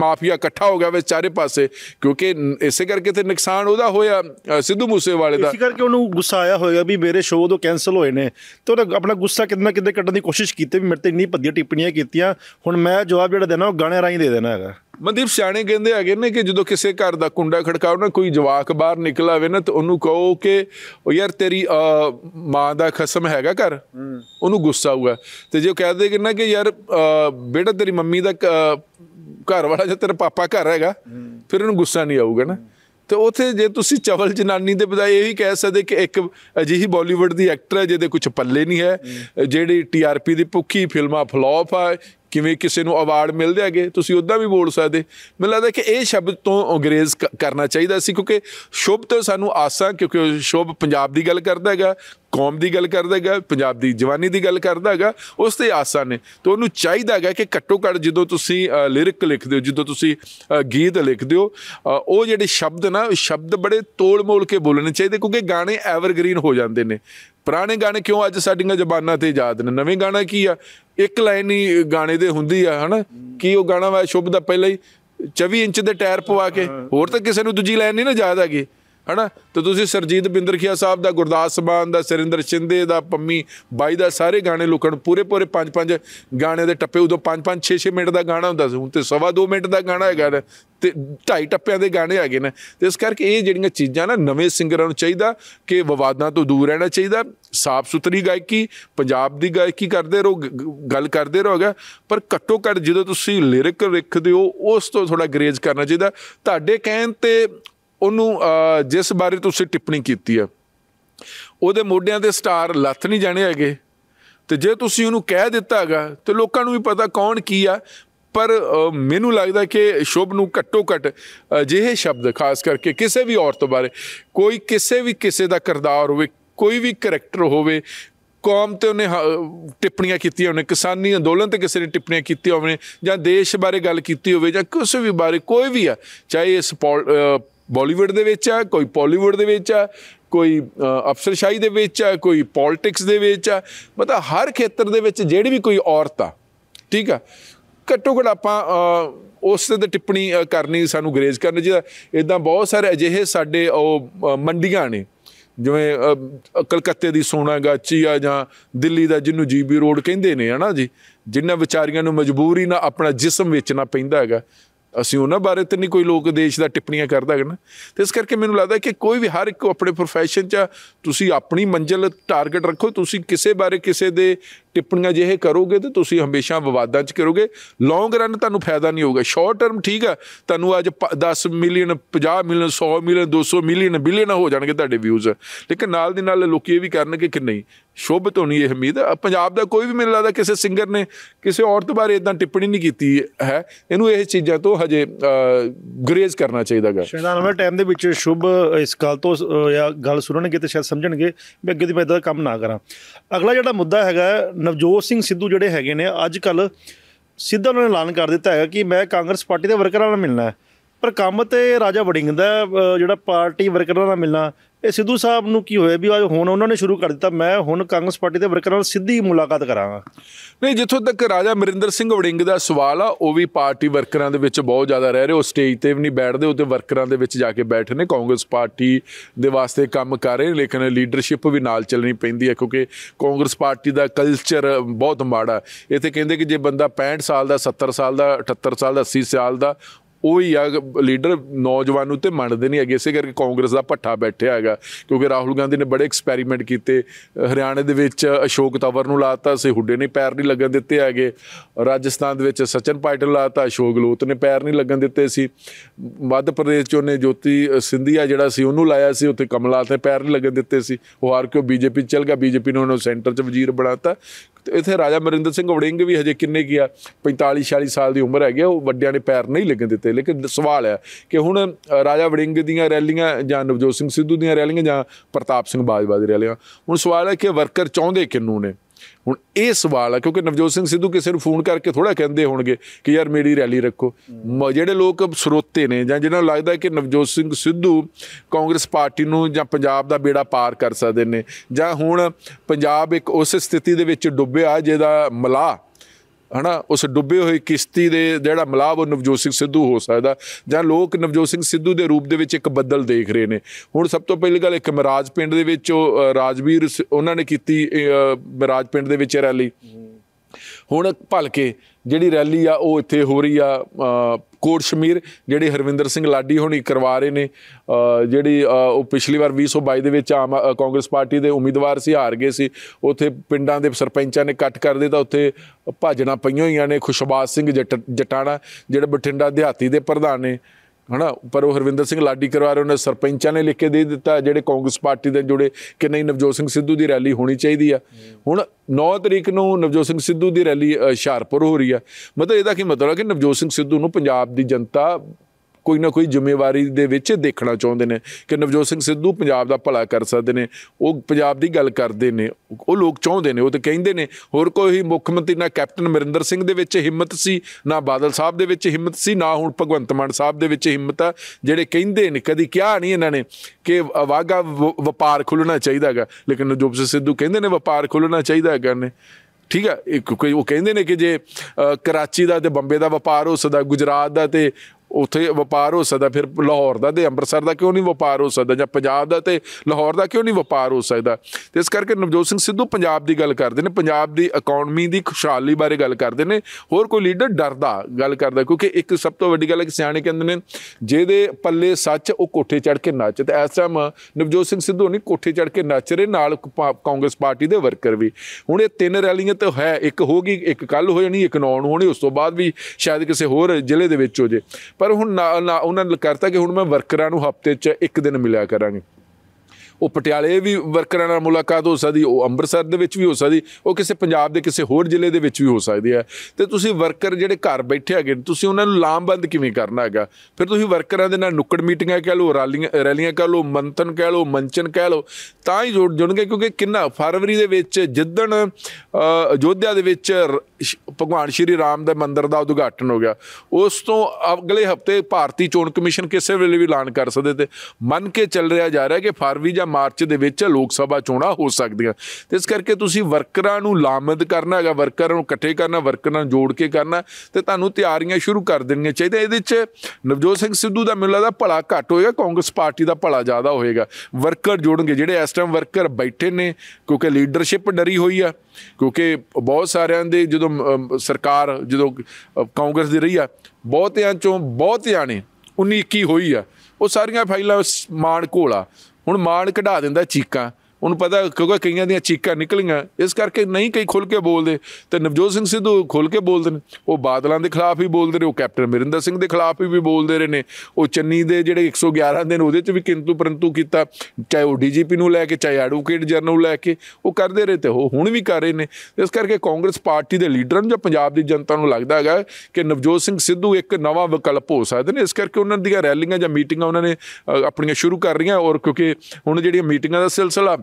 ਮਾਫੀਆ ਇਕੱਠਾ ਹੋ ਗਿਆ ਵੇ ਚਾਰੇ ਪਾਸੇ ਕਿਉਂਕਿ ਇਸੇ ਕਰਕੇ ਤੇ ਨੁਕਸਾਨ ਉਹਦਾ ਹੋਇਆ ਸਿੱਧੂ ਮੂਸੇ ਵਾਲੇ ਦਾ ਇਸੇ ਕਰਕੇ ਉਹਨੂੰ ਗੁੱਸਾ ਆਇਆ ਹੋਇਆ ਵੀ ਮੇਰੇ ਸ਼ੋਅ ਤੋਂ ਕੈਨਸਲ ਹੋਏ ਨੇ ਤੇ ਉਹਨੇ ਆਪਣਾ ਗੁੱਸਾ ਕਿੰਨਾ ਕਿੱਦੇ ਕੱਢਣ ਦੀ ਕੋਸ਼ਿਸ਼ ਕੀਤੀ ਵੀ ਮੇਰੇ ਤੇ ਇੰਨੀ ਭੱਦੀਆਂ ਟਿੱਪਣੀਆਂ ਕੀਤੀਆਂ ਹੁਣ ਮੈਂ ਜਵਾਬ ਜਿਹੜਾ ਦੇਣਾ ਉਹ ਗਾਣੇ ਰਾਹੀਂ ਦੇ ਦੇਣਾ ਹੈਗਾ ਮਨਦੀਪ ਸਿਆਣੇ ਕਹਿੰਦੇ ਹੈਗੇ ਨੇ ਕਿ ਜਦੋਂ ਕਿਸੇ ਘਰ ਦਾ ਕੁੰਡਾ ਖੜਕਾਉ ਨਾ ਕੋਈ ਜਵਾਕ ਬਾਹਰ ਨਿਕਲ ਆਵੇ ਨਾ ਤੇ ਉਹਨੂੰ ਕਹੋ ਕਿ ਉਹ ਯਾਰ ਤੇਰੀ ਮਾਂ ਦਾ ਖਸਮ ਹੈਗਾ ਘਰ ਉਹਨੂੰ ਗੁੱਸਾ ਆਊਗਾ ਤੇ ਜੇ ਉਹ ਕਹਿ ਦੇ ਕਿ ਨਾ ਕਿ ਯਾਰ ਬੇਟਾ ਤੇਰੀ ਮੰਮੀ ਦਾ ਘਰ ਵਾਲਾ ਜਾਂ ਤੇਰਾ ਪਾਪਾ ਘਰ ਹੈਗਾ ਫਿਰ ਉਹਨੂੰ ਗੁੱਸਾ ਨਹੀਂ ਆਊਗਾ ਨਾ ਤੇ ਉਥੇ ਜੇ ਤੁਸੀਂ ਚਵਲ ਜਨਾਨੀ ਦੇ ਬਜਾਏ ਵੀ ਕਹਿ ਸਕਦੇ ਕਿ ਇੱਕ ਅਜਿਹੀ ਬਾਲੀਵੁੱਡ ਦੀ ਐਕਟਰ ਹੈ ਜਿਹਦੇ ਕੁਝ ਪੱਲੇ ਨਹੀਂ ਹੈ ਜਿਹੜੀ ਟੀਆਰਪੀ ਦੀ ਭੁੱਖੀ ਫਿਲਮਾਂ ਫਲॉप ਆ ਕਿਵੇਂ ਕਿਸੇ ਨੂੰ ਅਵਾਰਡ ਮਿਲਦੇ ਹੈਗੇ ਤੁਸੀਂ ਉਦਾਂ ਵੀ ਬੋਲ ਸਕਦੇ ਮੈਨੂੰ ਲੱਗਦਾ ਕਿ ਇਹ ਸ਼ਬਦ ਤੋਂ ਅੰਗਰੇਜ਼ ਕਰਨਾ ਚਾਹੀਦਾ ਸੀ ਕਿਉਂਕਿ ਸ਼ੁਭ ਤੋਂ ਸਾਨੂੰ ਆਸਾਂ ਕਿਉਂਕਿ ਸ਼ੁਭ ਪੰਜਾਬ ਦੀ ਗੱਲ ਕਰਦਾ ਹੈਗਾ ਕੌਮ ਦੀ ਗੱਲ ਕਰਦਾ ਹੈਗਾ ਪੰਜਾਬ ਦੀ ਜਵਾਨੀ ਦੀ ਗੱਲ ਕਰਦਾ ਹੈਗਾ ਉਸ ਤੇ ਆਸਾਂ ਨੇ ਤੇ ਉਹਨੂੰ ਚਾਹੀਦਾ ਹੈਗਾ ਕਿ ਘੱਟੋ ਘੱਟ ਜਦੋਂ ਤੁਸੀਂ ਲਿਰਿਕ ਲਿਖਦੇ ਹੋ ਜਦੋਂ ਤੁਸੀਂ ਗੀਤ ਲਿਖਦੇ ਹੋ ਉਹ ਜਿਹੜੇ ਸ਼ਬਦ ਨਾ ਸ਼ਬਦ ਬੜੇ ਤੋਲ-ਮੋਲ ਕੇ ਬੋਲਣੇ ਚਾਹੀਦੇ ਕਿਉਂਕਿ ਗਾਣੇ ਐਵਰਗ੍ਰੀਨ ਹੋ ਜਾਂਦੇ ਨੇ ਪੁਰਾਣੇ ਗਾਣੇ ਕਿਉਂ ਅੱਜ ਸਾਡੀਆਂ ਜ਼ਬਾਨਾਂ ਤੇ ਯਾਦ ਨੇ ਨਵੇਂ ਗਾਣਾ ਕੀ ਆ ਇੱਕ ਲਾਈਨ ਹੀ ਗਾਣੇ ਦੇ ਹੁੰਦੀ ਆ ਹਨਾ ਕੀ ਉਹ ਗਾਣਾ ਵਾ ਸ਼ੁਭ ਦਾ ਪਹਿਲਾਂ ਹੀ 24 ਇੰਚ ਦੇ ਟਾਇਰ ਪਵਾ ਕੇ ਹੋਰ ਤਾਂ ਕਿਸੇ ਨੂੰ ਦੂਜੀ ਲਾਈਨ ਨਹੀਂ ਨਾ ਯਾਦ ਆਗੀ ਹਨਾ ਤੇ ਤੁਸੀਂ ਸਰਜੀਤ ਬਿੰਦਰਖੀਆ ਸਾਹਿਬ ਦਾ ਗੁਰਦਾਸ ਮਾਨ ਦਾ ਸਰਿੰਦਰ ਸ਼ਿੰਦੇ ਦਾ ਪੰਮੀ ਬਾਈ ਦਾ ਸਾਰੇ ਗਾਣੇ ਲੁਕਣ ਪੂਰੇ ਪੂਰੇ 5-5 ਗਾਣੇ ਦੇ ਟੱਪੇ ਉਦੋਂ 5-5 6-6 ਮਿੰਟ ਦਾ ਗਾਣਾ ਹੁੰਦਾ ਸੀ ਹੁਣ ਤੇ ਸਵਾ 2 ਮਿੰਟ ਦਾ ਗਾਣਾ ਹੈਗਾ ਤੇ ਢਾਈ ਟੱਪਿਆਂ ਦੇ ਗਾਣੇ ਆ ਗਏ ਨੇ ਤੇ ਇਸ ਕਰਕੇ ਇਹ ਜਿਹੜੀਆਂ ਚੀਜ਼ਾਂ ਨਾ ਨਵੇਂ ਸਿੰਗਰਾਂ ਨੂੰ ਚਾਹੀਦਾ ਕਿ ਵਿਵਾਦਾਂ ਤੋਂ ਦੂਰ ਰਹਿਣਾ ਚਾਹੀਦਾ ਸਾਫ ਸੁਥਰੀ ਗਾਇਕੀ ਪੰਜਾਬ ਦੀ ਗਾਇਕੀ ਕਰਦੇ ਰਹੋ ਗੱਲ ਕਰਦੇ ਰਹੋਗਾ ਪਰ ਘੱਟੋ ਘੱਟ ਜਦੋਂ ਤੁਸੀਂ ਲਿਰਿਕ ਰੱਖਦੇ ਹੋ ਉਸ ਤੋਂ ਥੋੜਾ ਗਰੇਜ ਕਰਨਾ ਚਾਹੀਦਾ ਤੁਹਾਡੇ ਕਹਿਣ ਤੇ ਉਹਨੂੰ ਜਿਸ ਬਾਰੇ ਤੁਸੀਂ ਟਿੱਪਣੀ ਕੀਤੀ ਆ ਉਹਦੇ ਮੋਢਿਆਂ ਦੇ ਸਟਾਰ ਲੱਥ ਨਹੀਂ ਜਾਣੇ ਹੈਗੇ ਤੇ ਜੇ ਤੁਸੀਂ ਉਹਨੂੰ ਕਹਿ ਦਿੱਤਾ ਹੈਗਾ ਤੇ ਲੋਕਾਂ ਨੂੰ ਵੀ ਪਤਾ ਕੌਣ ਕੀ ਆ ਪਰ ਮੈਨੂੰ ਲੱਗਦਾ ਕਿ ਸ਼ੁਭ ਨੂੰ ਘੱਟੋ ਘੱਟ ਜਿਹੇ ਸ਼ਬਦ ਖਾਸ ਕਰਕੇ ਕਿਸੇ ਵੀ ਔਰਤ ਬਾਰੇ ਕੋਈ ਕਿਸੇ ਵੀ ਕਿਸੇ ਦਾ ਕਰਦਾਰ ਹੋਵੇ ਕੋਈ ਵੀ ਕੈਰੈਕਟਰ ਹੋਵੇ ਕੌਮ ਤੇ ਉਹਨੇ ਟਿੱਪਣੀਆਂ ਕੀਤੀਆਂ ਉਹਨੇ ਕਿਸਾਨੀ ਅੰਦੋਲਨ ਤੇ ਕਿਸੇ ਨੇ ਟਿੱਪਣੀਆਂ ਕੀਤੀਆਂ ਹੋਵੇ ਜਾਂ ਦੇਸ਼ ਬਾਰੇ ਗੱਲ ਕੀਤੀ ਹੋਵੇ ਜਾਂ ਕਿਸੇ ਵੀ ਬਾਰੇ ਕੋਈ ਵੀ ਆ ਚਾਹੇ ਇਸ ਬਾਲੀਵੁੱਡ ਦੇ ਵਿੱਚ ਆ ਕੋਈ ਪਾਲੀਵੁੱਡ ਦੇ ਵਿੱਚ ਆ ਕੋਈ ਅਫਸਰਸ਼ਾਹੀ ਦੇ ਵਿੱਚ ਆ ਕੋਈ ਪੋਲਿਟਿਕਸ ਦੇ ਵਿੱਚ ਆ ਮਤਲਬ ਹਰ ਖੇਤਰ ਦੇ ਵਿੱਚ ਜਿਹੜੀ ਵੀ ਕੋਈ ਔਰਤ ਆ ਠੀਕ ਆ ਘੱਟੋ ਘੱਟ ਆਪਾਂ ਉਸ ਤੇ ਟਿੱਪਣੀ ਕਰਨੀ ਸਾਨੂੰ ਗਰੇਜ਼ ਕਰਨੀ ਜਿਹਦਾ ਇਦਾਂ ਬਹੁਤ ਸਾਰੇ ਅਜਿਹੇ ਸਾਡੇ ਉਹ ਮੰਡੀਆਂ ਨੇ ਜਿਵੇਂ ਕਲਕੱਤੇ ਦੀ ਗਾਚੀ ਆ ਜਾਂ ਦਿੱਲੀ ਦਾ ਜਿਹਨੂੰ ਜੀਬੀ ਰੋਡ ਕਹਿੰਦੇ ਨੇ ਹਨਾ ਜੀ ਜਿਨ੍ਹਾਂ ਵਿਚਾਰੀਆਂ ਨੂੰ ਮਜਬੂਰੀ ਨਾਲ ਆਪਣਾ ਜਿਸਮ ਵੇਚਣਾ ਪੈਂਦਾ ਹੈਗਾ ਅਸੀਂ ਉਹਨਾਂ ਬਾਰੇ ਤੇ ਨਹੀਂ ਕੋਈ ਲੋਕ ਦੇਸ਼ ਦਾ ਟਿੱਪਣੀਆਂ ਕਰਦਾ ਹੈ ਨਾ ਤੇ ਇਸ ਕਰਕੇ ਮੈਨੂੰ ਲੱਗਦਾ ਕਿ ਕੋਈ ਵੀ ਹਰ ਇੱਕ ਆਪਣੇ profession 'ਚ ਤੁਸੀਂ ਆਪਣੀ ਮੰਜ਼ਿਲ ਟਾਰਗੇਟ ਰੱਖੋ ਤੁਸੀਂ ਕਿਸੇ ਬਾਰੇ ਕਿਸੇ ਦੇ ਟਿੱਪਣੀਆਂ ਜਿਹੇ ਕਰੋਗੇ ਤੇ ਤੁਸੀਂ ਹਮੇਸ਼ਾ ਵਿਵਾਦਾਂ 'ਚ ਕਰੋਗੇ ਲੌਂਗ ਰਨ ਤੁਹਾਨੂੰ ਫਾਇਦਾ ਨਹੀਂ ਹੋਊਗਾ ਸ਼ਾਰਟ ਟਰਮ ਠੀਕ ਆ ਤੁਹਾਨੂੰ ਅੱਜ 10 million 50 million 100 million 200 million billion ਹੋ ਜਾਣਗੇ ਤੁਹਾਡੇ ਵਿਊਜ਼ ਲੇਕਿਨ ਨਾਲ ਦੀ ਨਾਲ ਲੋਕੀ ਇਹ ਵੀ ਕਰਨਗੇ ਕਿ ਨਹੀਂ ਸ਼ੋਭਤ ਹੋਣੀ ਇਹ ਉਮੀਦ ਪੰਜਾਬ ਦਾ ਕੋਈ ਵੀ ਮੈਨੂੰ ਲੱਗਦਾ ਕਿਸੇ ਸਿੰਗਰ ਨੇ ਕਿਸੇ ਔਰਤ ਬਾਰੇ ਇਦਾਂ ਟਿੱਪਣੀ ਨਹੀਂ ਕੀਤੀ ਹੈ ਇਹਨੂੰ ਇਹ ਚੀਜ਼ਾਂ ਤੋਂ ਹਜੇ ਗਰੇਜ਼ ਕਰਨਾ ਚਾਹੀਦਾਗਾ ਸ਼ਾਇਦ ਮੈਂ ਟਾਈਮ ਦੇ ਵਿੱਚ ਸ਼ੁਭ ਇਸ ਗੱਲ ਤੋਂ ਜਾਂ ਗੱਲ ਸੁਣਨਗੇ ਤੇ ਸ਼ਾਇਦ ਸਮਝਣਗੇ ਵੀ ਅੱਗੇ ਦੀ ਮੈਂ ਇਦਾਂ ਕੰਮ ਨਾ ਕਰਾਂ ਅਗਲਾ ਜਿਹੜਾ ਮੁੱਦਾ ਹੈਗਾ ਨਵਜੋਤ ਸਿੰਘ ਸਿੱਧੂ ਜਿਹੜੇ ਹੈਗੇ ਨੇ ਅੱਜ ਕੱਲ ਸਿੱਧਾ ਉਹਨਾਂ ਨੇ ਐਲਾਨ ਕਰ ਦਿੱਤਾ ਹੈਗਾ ਕਿ ਮੈਂ ਕਾਂਗਰਸ ਪਾਰਟੀ ਦੇ ਵਰਕਰਾਂ ਨਾਲ ਮਿਲਣਾ ਹੈ ਪਰ ਕੰਮ ਤੇ ਰਾਜਾ ਵੜਿੰਗ ਦਾ ਜਿਹੜਾ ਪਾਰਟੀ ਵਰਕਰਾਂ ਨਾਲ ਮਿਲਣਾ ਇਹ ਸਿੱਧੂ ਸਾਹਿਬ ਨੂੰ ਕੀ ਹੋਇਆ ਵੀ ਹੁਣ ਉਹਨਾਂ ਨੇ ਸ਼ੁਰੂ ਕਰ ਦਿੱਤਾ ਮੈਂ ਹੁਣ ਕਾਂਗਰਸ ਪਾਰਟੀ ਦੇ ਵਰਕਰਾਂ ਨਾਲ ਸਿੱਧੀ ਮੁਲਾਕਾਤ ਕਰਾਂਗਾ ਨਹੀਂ ਜਿੱਥੋਂ ਤੱਕ ਰਾਜਾ ਮਰਿੰਦਰ ਸਿੰਘ ਵੜਿੰਗ ਦਾ ਸਵਾਲ ਆ ਉਹ ਵੀ ਪਾਰਟੀ ਵਰਕਰਾਂ ਦੇ ਵਿੱਚ ਬਹੁਤ ਜ਼ਿਆਦਾ ਰਹਿ ਰਹੇ ਉਹ ਸਟੇਜ ਤੇ ਵੀ ਨਹੀਂ ਬੈਠਦੇ ਉਹ ਤੇ ਵਰਕਰਾਂ ਦੇ ਵਿੱਚ ਜਾ ਕੇ ਬੈਠੇ ਨੇ ਕਾਂਗਰਸ ਪਾਰਟੀ ਦੇ ਵਾਸਤੇ ਕੰਮ ਕਰ ਰਹੇ ਲੇਕਿਨ ਲੀਡਰਸ਼ਿਪ ਵੀ ਨਾਲ ਚੱਲਣੀ ਪੈਂਦੀ ਹੈ ਕਿਉਂਕਿ ਕਾਂਗਰਸ ਪਾਰਟੀ ਦਾ ਕਲਚਰ ਬਹੁਤ ਮਾੜਾ ਇੱਥੇ ਕਹਿੰਦੇ ਕਿ ਜੇ ਬੰਦਾ 65 ਸਾਲ ਦਾ 70 ਸਾਲ ਦਾ 78 ਸਾਲ ਦਾ 80 ਸਾਲ ਦਾ ਉਹ ਹੀ ਆ ਲੀਡਰ ਨੌਜਵਾਨ ਉਤੇ ਮੰਨਦੇ ਨਹੀਂ ਅਗੇ ਇਸੇ ਕਰਕੇ ਕਾਂਗਰਸ ਦਾ ਭੱਠਾ ਬੈਠਿਆ ਹੈਗਾ ਕਿਉਂਕਿ ਰਾਹੁਲ ਗਾਂਧੀ ਨੇ ਬੜੇ ਐਕਸਪੈਰੀਮੈਂਟ ਕੀਤੇ ਹਰਿਆਣੇ ਦੇ ਵਿੱਚ ਅਸ਼ੋਕ ਤਵਰ ਨੂੰ ਲਾਤਾ ਸੀ ਹੁੱਡੇ ਨੇ ਪੈਰ ਨਹੀਂ ਲੱਗਣ ਦਿੱਤੇ ਹੈਗੇ ਰਾਜਸਥਾਨ ਦੇ ਵਿੱਚ ਸਚਨ ਪਾਇਟਲ ਲਾਤਾ ਅਸ਼ੋਕ ਲੋਤ ਨੇ ਪੈਰ ਨਹੀਂ ਲੱਗਣ ਦਿੱਤੇ ਸੀ ਮੱਧ ਪ੍ਰਦੇਸ਼ ਚ ਉਹਨੇ ਜੋਤੀ ਸਿੰਧੀਆ ਜਿਹੜਾ ਸੀ ਉਹਨੂੰ ਲਾਇਆ ਸੀ ਉੱਥੇ ਕਮਲਾ ਤੇ ਪੈਰ ਨਹੀਂ ਲੱਗਣ ਦਿੱਤੇ ਸੀ ਉਹ ਆਰ ਕਿਉਂ ਬੀਜੇਪੀ ਚੱਲ ਗਿਆ ਬੀਜੇਪੀ ਨੇ ਉਹਨੂੰ ਸੈਂਟਰ ਚ ਵਜ਼ੀਰ ਬਣਾਤਾ ਇਥੇ ਰਾਜਾ ਮਰਿੰਦਰ ਸਿੰਘ ਵੜਿੰਗ ਵੀ ਹਜੇ ਕਿੰਨੇ ਗਿਆ 45 40 ਸਾਲ ਦੀ ਉਮਰ ਹੈਗੀ ਉਹ ਵੱਡਿਆਂ ਨੇ ਪੈਰ ਨਹੀਂ ਲੱਗਣ ਦਿੱਤੇ ਵਾਸਤੇ ਲੇਕਿਨ ਸਵਾਲ ਹੈ ਕਿ ਹੁਣ ਰਾਜਾ ਵੜਿੰਗ ਦੀਆਂ ਰੈਲੀਆਂ ਜਾਂ ਨਵਜੋਤ ਸਿੰਘ ਸਿੱਧੂ ਦੀਆਂ ਰੈਲੀਆਂ ਜਾਂ ਪ੍ਰਤਾਪ ਸਿੰਘ ਬਾਜਵਾ ਦੀ ਰੈਲੀਆਂ ਹੁਣ ਸਵਾਲ ਹੈ ਕਿ ਵਰਕਰ ਚਾਹੁੰਦੇ ਕਿੰਨੂ ਨੇ ਹੁਣ ਇਹ ਸਵਾਲ ਹੈ ਕਿਉਂਕਿ ਨਵਜੋਤ ਸਿੰਘ ਸਿੱਧੂ ਕਿਸੇ ਨੂੰ ਫੋਨ ਕਰਕੇ ਥੋੜਾ ਕਹਿੰਦੇ ਹੋਣਗੇ ਕਿ ਯਾਰ ਮੇਰੀ ਰੈਲੀ ਰੱਖੋ ਜਿਹੜੇ ਲੋਕ ਸਰੋਤੇ ਨੇ ਜਾਂ ਜਿਹਨਾਂ ਨੂੰ ਲੱਗਦਾ ਕਿ ਨਵਜੋਤ ਸਿੰਘ ਸਿੱਧੂ ਕਾਂਗਰਸ ਪਾਰਟੀ ਨੂੰ ਜਾਂ ਪੰਜਾਬ ਦਾ ਬੇੜਾ ਪਾਰ ਕਰ ਸਕਦੇ ਨੇ ਜਾਂ ਹੁਣ ਪੰਜਾਬ ਇੱਕ ਉਸ ਸਥਿਤੀ ਦੇ ਵਿੱਚ ਡੁੱਬਿਆ ਜਿਹਦਾ ਮਲਾ ਹਨਾ ਉਸ ਡੁੱਬੇ ਹੋਏ ਕਿਸ਼ਤੀ ਦੇ ਜਿਹੜਾ ਮਲਾਬ ਉਹ ਨਵਜੋਤ ਸਿੰਘ ਸਿੱਧੂ ਹੋ ਸਕਦਾ ਜਾਂ ਲੋਕ ਨਵਜੋਤ ਸਿੰਘ ਸਿੱਧੂ ਦੇ ਰੂਪ ਦੇ ਵਿੱਚ ਇੱਕ ਬੱਦਲ ਦੇਖ ਰਹੇ ਨੇ ਹੁਣ ਸਭ ਤੋਂ ਪਹਿਲੀ ਗੱਲ ਇੱਕ ਮਿਰਾਜ ਪਿੰਡ ਦੇ ਵਿੱਚ ਉਹ ਰਾਜਵੀਰ ਉਹਨਾਂ ਨੇ ਕੀਤੀ ਮਿਰਾਜ ਪਿੰਡ ਦੇ ਵਿੱਚ ਰੈਲੀ ਹੁਣ ਭਲਕੇ ਜਿਹੜੀ ਰੈਲੀ ਆ ਉਹ ਇੱਥੇ ਹੋ ਰਹੀ ਆ ਕੋਟ ਸ਼ਮੀਰ ਜਿਹੜੇ ਹਰਵਿੰਦਰ ਸਿੰਘ ਲਾਡੀ ਹੋਣੀ ਕਰਵਾ ਰਹੇ ਨੇ ਜਿਹੜੀ ਉਹ ਪਿਛਲੀ ਵਾਰ 2022 ਦੇ ਵਿੱਚ ਆਮ ਕਾਂਗਰਸ ਪਾਰਟੀ ਦੇ ਉਮੀਦਵਾਰ ਸੀ ਹਾਰ ਗਏ ਸੀ ਉੱਥੇ ਪਿੰਡਾਂ ਦੇ ਸਰਪੰਚਾਂ ਨੇ ਕੱਟ ਕਰ ਦਿੱਤਾ ਉੱਥੇ ਭਾਜਣਾ ਪਈਆਂ ਹੋਈਆਂ ਨੇ ਖੁਸ਼ਬਾਜ਼ ਸਿੰਘ ਜਟਾਣਾ ਜਿਹੜੇ ਬਠਿੰਡਾ ਦਿਹਾਤੀ ਦੇ ਪ੍ਰਧਾਨ ਨੇ ਹਣਾ ਪਰ ਉਹ ਹਰਵਿੰਦਰ ਸਿੰਘ ਲਾਡੀ ਕਰਵਾ ਰਹੇ ਉਹਨੇ ਸਰਪੰਚਾਂ ਨੇ ਲਿਖ ਕੇ ਦੇ ਦਿੱਤਾ ਜਿਹੜੇ ਕਾਂਗਰਸ ਪਾਰਟੀ ਦੇ ਜੁੜੇ ਕਿ ਨਹੀਂ ਨਵਜੋਤ ਸਿੰਘ ਸਿੱਧੂ ਦੀ ਰੈਲੀ ਹੋਣੀ ਚਾਹੀਦੀ ਆ ਹੁਣ 9 ਤਰੀਕ ਨੂੰ ਨਵਜੋਤ ਸਿੰਘ ਸਿੱਧੂ ਦੀ ਰੈਲੀ ਹਸ਼ਾਰਪੁਰ ਹੋ ਰਹੀ ਆ ਮਤਲਬ ਇਹਦਾ ਕੀ ਮਤਲਬ ਹੈ ਕਿ ਨਵਜੋਤ ਸਿੰਘ ਸਿੱਧੂ ਨੂੰ ਪੰਜਾਬ ਦੀ ਜਨਤਾ ਕੋਈ ਨਾ ਕੋਈ ਜ਼ਿੰਮੇਵਾਰੀ ਦੇ ਵਿੱਚ ਦੇਖਣਾ ਚਾਹੁੰਦੇ ਨੇ ਕਿ ਨਵਜੋਤ ਸਿੰਘ ਸਿੱਧੂ ਪੰਜਾਬ ਦਾ ਭਲਾ ਕਰ ਸਕਦੇ ਨੇ ਉਹ ਪੰਜਾਬ ਦੀ ਗੱਲ ਕਰਦੇ ਨੇ ਉਹ ਲੋਕ ਚਾਹੁੰਦੇ ਨੇ ਉਹ ਤੇ ਕਹਿੰਦੇ ਨੇ ਹੋਰ ਕੋਈ ਮੁੱਖ ਮੰਤਰੀ ਨਾ ਕੈਪਟਨ ਮਰਿੰਦਰ ਸਿੰਘ ਦੇ ਵਿੱਚ ਹਿੰਮਤ ਸੀ ਨਾ ਬਾਦਲ ਸਾਹਿਬ ਦੇ ਵਿੱਚ ਹਿੰਮਤ ਸੀ ਨਾ ਹੁਣ ਭਗਵੰਤ ਮਾਨ ਸਾਹਿਬ ਦੇ ਵਿੱਚ ਹਿੰਮਤ ਆ ਜਿਹੜੇ ਕਹਿੰਦੇ ਨੇ ਕਦੀ ਕਿਹਾ ਨਹੀਂ ਇਹਨਾਂ ਨੇ ਕਿ ਵਾਗਾ ਵਪਾਰ ਖੁੱਲਣਾ ਚਾਹੀਦਾਗਾ ਲੇਕਿਨ ਨਵਜੋਤ ਸਿੰਘ ਸਿੱਧੂ ਕਹਿੰਦੇ ਨੇ ਵਪਾਰ ਖੁੱਲਣਾ ਚਾਹੀਦਾ ਹੈਗਾ ਨੇ ਠੀਕ ਹੈ ਕੋਈ ਉਹ ਕਹਿੰਦੇ ਨੇ ਕਿ ਜੇ ਕਰਾਚੀ ਦਾ ਤੇ ਬੰਬੇ ਦਾ ਵਪਾਰ ਹੋ ਸਕਦਾ ਗੁਜਰਾਤ ਦਾ ਤੇ ਉੱਥੇ ਵਪਾਰ ਹੋ ਸਕਦਾ ਫਿਰ ਲਾਹੌਰ ਦਾ ਤੇ ਅੰਮ੍ਰਿਤਸਰ ਦਾ ਕਿਉਂ ਨਹੀਂ ਵਪਾਰ ਹੋ ਸਕਦਾ ਜਾਂ ਪੰਜਾਬ ਦਾ ਤੇ ਲਾਹੌਰ ਦਾ ਕਿਉਂ ਨਹੀਂ ਵਪਾਰ ਹੋ ਸਕਦਾ ਤੇ ਇਸ ਕਰਕੇ ਨਵਜੋਤ ਸਿੰਘ ਸਿੱਧੂ ਪੰਜਾਬ ਦੀ ਗੱਲ ਕਰਦੇ ਨੇ ਪੰਜਾਬ ਦੀ ਇਕਨੋਮੀ ਦੀ ਖੁਸ਼ਹਾਲੀ ਬਾਰੇ ਗੱਲ ਕਰਦੇ ਨੇ ਹੋਰ ਕੋਈ ਲੀਡਰ ਡਰਦਾ ਗੱਲ ਕਰਦਾ ਕਿਉਂਕਿ ਇੱਕ ਸਭ ਤੋਂ ਵੱਡੀ ਗੱਲ ਹੈ ਕਿ ਸਿਆਣੇ ਕਹਿੰਦੇ ਨੇ ਜਿਹਦੇ ਪੱਲੇ ਸੱਚ ਉਹ ਕੋਠੇ ਚੜ ਕੇ ਨੱਚ ਤੇ ਇਸ ਟਾਈਮ ਨਵਜੋਤ ਸਿੰਘ ਸਿੱਧੂ ਨਹੀਂ ਕੋਠੇ ਚੜ ਕੇ ਨੱਚ ਰਹੇ ਨਾਲ ਕਾਂਗਰਸ ਪਾਰਟੀ ਦੇ ਵਰਕਰ ਵੀ ਹੁਣ ਇਹ ਤਿੰਨ ਰੈਲੀਆਂ ਤੇ ਹੈ ਇੱਕ ਹੋ ਗਈ ਇੱਕ ਕੱਲ ਹੋ ਜਾਣੀ ਇੱਕ ਨੂੰ ਹੋਣੀ ਉਸ ਤੋਂ ਬਾਅਦ ਵੀ ਸ਼ਾਇਦ ਕਿਸੇ ਹੋਰ ਜ਼ਿਲ੍ਹੇ ਦੇ ਵਿੱਚ ਹੋ ਜੇ ਪਰ ਹੁਣ ਨਾ ਉਹਨਾਂ ਨੇ ਕਰਤਾ ਕਿ ਹੁਣ ਮੈਂ ਵਰਕਰਾਂ ਨੂੰ ਹਫਤੇ 'ਚ ਇੱਕ ਦਿਨ ਮਿਲਿਆ ਕਰਾਂਗੇ ਉਹ ਪਟਿਆਲੇ ਵੀ ਵਰਕਰਾਂ ਨਾਲ ਮੁਲਾਕਾਤ ਹੋ ਸਕਦੀ ਉਹ ਅੰਮ੍ਰਿਤਸਰ ਦੇ ਵਿੱਚ ਵੀ ਹੋ ਸਕਦੀ ਉਹ ਕਿਸੇ ਪੰਜਾਬ ਦੇ ਕਿਸੇ ਹੋਰ ਜ਼ਿਲ੍ਹੇ ਦੇ ਵਿੱਚ ਵੀ ਹੋ ਸਕਦੀ ਹੈ ਤੇ ਤੁਸੀਂ ਵਰਕਰ ਜਿਹੜੇ ਘਰ ਬੈਠੇ ਹੈਗੇ ਤੁਸੀਂ ਉਹਨਾਂ ਨੂੰ ਲਾਮਬੰਦ ਕਿਵੇਂ ਕਰਨਾ ਹੈਗਾ ਫਿਰ ਤੁਸੀਂ ਵਰਕਰਾਂ ਦੇ ਨਾਲ ਨੁੱਕੜ ਮੀਟਿੰਗਾਂ ਕਹਿ ਲਓ ਰੈਲੀਆਂ ਰੈਲੀਆਂ ਕਹਿ ਲਓ ਮੰਤਨ ਕਹਿ ਲਓ ਮੰਚਨ ਕਹਿ ਲਓ ਤਾਂ ਹੀ ਜੁੜ ਜੁੜਨਗੇ ਕਿਉਂਕਿ ਕਿੰਨਾ ਫਰਵਰੀ ਦੇ ਵਿੱਚ ਜਿੱਦਣ ਅਯੋਧਿਆ ਦੇ ਵਿੱਚ ਭਗਵਾਨ ਸ਼੍ਰੀ ਰਾਮ ਦੇ ਮੰਦਿਰ ਦਾ ਉਦਘਾਟਨ ਹੋ ਗਿਆ ਉਸ ਤੋਂ ਅਗਲੇ ਹਫਤੇ ਭਾਰਤੀ ਚੋਣ ਕਮਿਸ਼ਨ ਕਿਸੇ ਵੇਲੇ ਵੀ ਐਲਾਨ ਕਰ ਸਕਦੇ ਤੇ ਮੰਨ ਕੇ ਚੱਲ ਰਿਹਾ ਜਾ ਰਿਹਾ ਕਿ ਫਰਵਰੀ ਜਾਂ ਮਾਰਚ ਦੇ ਵਿੱਚ ਲੋਕ ਸਭਾ ਚੋਣਾਂ ਹੋ ਸਕਦੀਆਂ ਤੇ ਇਸ ਕਰਕੇ ਤੁਸੀਂ ਵਰਕਰਾਂ ਨੂੰ ਲਾਮਦ ਕਰਨਾ ਹੈਗਾ ਵਰਕਰਾਂ ਨੂੰ ਇਕੱਠੇ ਕਰਨਾ ਵਰਕਰਾਂ ਨੂੰ ਜੋੜ ਕੇ ਕਰਨਾ ਤੇ ਤੁਹਾਨੂੰ ਤਿਆਰੀਆਂ ਸ਼ੁਰੂ ਕਰ ਦੇਣੀਆਂ ਚਾਹੀਦੀਆਂ ਇਹਦੇ ਵਿੱਚ ਨਵਜੋਤ ਸਿੰਘ ਸਿੱਧੂ ਦਾ ਮੈਨੂੰ ਲੱਗਦਾ ਭਲਾ ਘੱਟ ਹੋਏਗਾ ਕਾਂਗਰਸ ਪਾਰਟੀ ਦਾ ਭਲਾ ਜ਼ਿਆਦਾ ਹੋਏਗਾ ਵਰਕਰ ਜੋੜਨਗੇ ਜਿਹੜੇ ਇਸ ਟਾਈਮ ਵਰਕਰ ਬੈਠੇ ਨੇ ਕਿਉਂਕਿ ਲੀਡਰਸ਼ਿਪ ਡਰੀ ਹੋਈ ਆ ਕਿਉਂਕਿ ਬਹੁਤ ਸਾਰਿਆਂ ਦੇ ਜਦੋਂ ਜਦੋਂ ਸਰਕਾਰ ਜਦੋਂ ਕਾਂਗਰਸ ਦੀ ਰਹੀ ਆ ਬਹੁਤਿਆਂ ਚੋਂ ਬਹੁਤਿਆਂ ਨੇ 19 21 ਹੋਈ ਆ ਉਹ ਸਾਰੀਆਂ ਫਾਈਲਾਂ ਮਾਨ ਕੋਲਾ ਹੁਣ ਮਾਨ ਕਢਾ ਦਿੰਦਾ ਚੀਕਾਂ ਉਹਨੂੰ ਪਤਾ ਕਿਉਂਕਿ ਕਈਆਂ ਦੀਆਂ ਚੀਕਾਂ ਨਿਕਲੀਆਂ ਇਸ ਕਰਕੇ ਨਹੀਂ ਕਈ ਖੁੱਲ ਕੇ ਬੋਲਦੇ ਤੇ ਨਵਜੋਤ ਸਿੰਘ ਸਿੱਧੂ ਖੁੱਲ ਕੇ ਬੋਲਦੇ ਨੇ ਉਹ ਬਾਦਲਾਂ ਦੇ ਖਿਲਾਫ ਹੀ ਬੋਲਦੇ ਨੇ ਉਹ ਕੈਪਟਨ ਮਰਿੰਦਰ ਸਿੰਘ ਦੇ ਖਿਲਾਫ ਵੀ ਬੋਲਦੇ ਰਹੇ ਨੇ ਉਹ ਚੰਨੀ ਦੇ ਜਿਹੜੇ 111 ਦਿਨ ਉਹਦੇ 'ਚ ਵੀ ਕਿੰਤੂ ਪਰੰਤੂ ਕੀਤਾ ਚਾਹੇ ਉਹ ਡੀਜੀਪੀ ਨੂੰ ਲੈ ਕੇ ਚਾਹੇ ਐਡਵੋਕੇਟ ਜਨਰਲ ਲੈ ਕੇ ਉਹ ਕਰਦੇ ਰਹੇ ਤੇ ਉਹ ਹੁਣ ਵੀ ਕਰ ਰਹੇ ਨੇ ਇਸ ਕਰਕੇ ਕਾਂਗਰਸ ਪਾਰਟੀ ਦੇ ਲੀਡਰਾਂ ਨੂੰ ਜਾਂ ਪੰਜਾਬ ਦੀ ਜਨਤਾ ਨੂੰ ਲੱਗਦਾ ਹੈਗਾ ਕਿ ਨਵਜੋਤ ਸਿੰਘ ਸਿੱਧੂ ਇੱਕ ਨਵਾਂ ਵਿਕਲਪ ਹੋ ਸਕਦੇ ਨੇ ਇਸ ਕਰਕੇ ਉਹਨਾਂ ਦੀਆਂ ਰੈਲੀਆਂ ਜਾਂ ਮੀਟਿੰਗਾਂ ਉਹਨਾਂ ਨੇ ਆਪਣੀਆਂ ਸ਼ੁਰੂ ਕਰ ਰਹੀਆਂ ਔਰ ਕਿਉਂਕਿ ਹੁਣ ਜਿਹੜੀਆਂ ਮੀਟਿੰਗਾਂ ਦਾ ਸਿਲਸਿਲਾ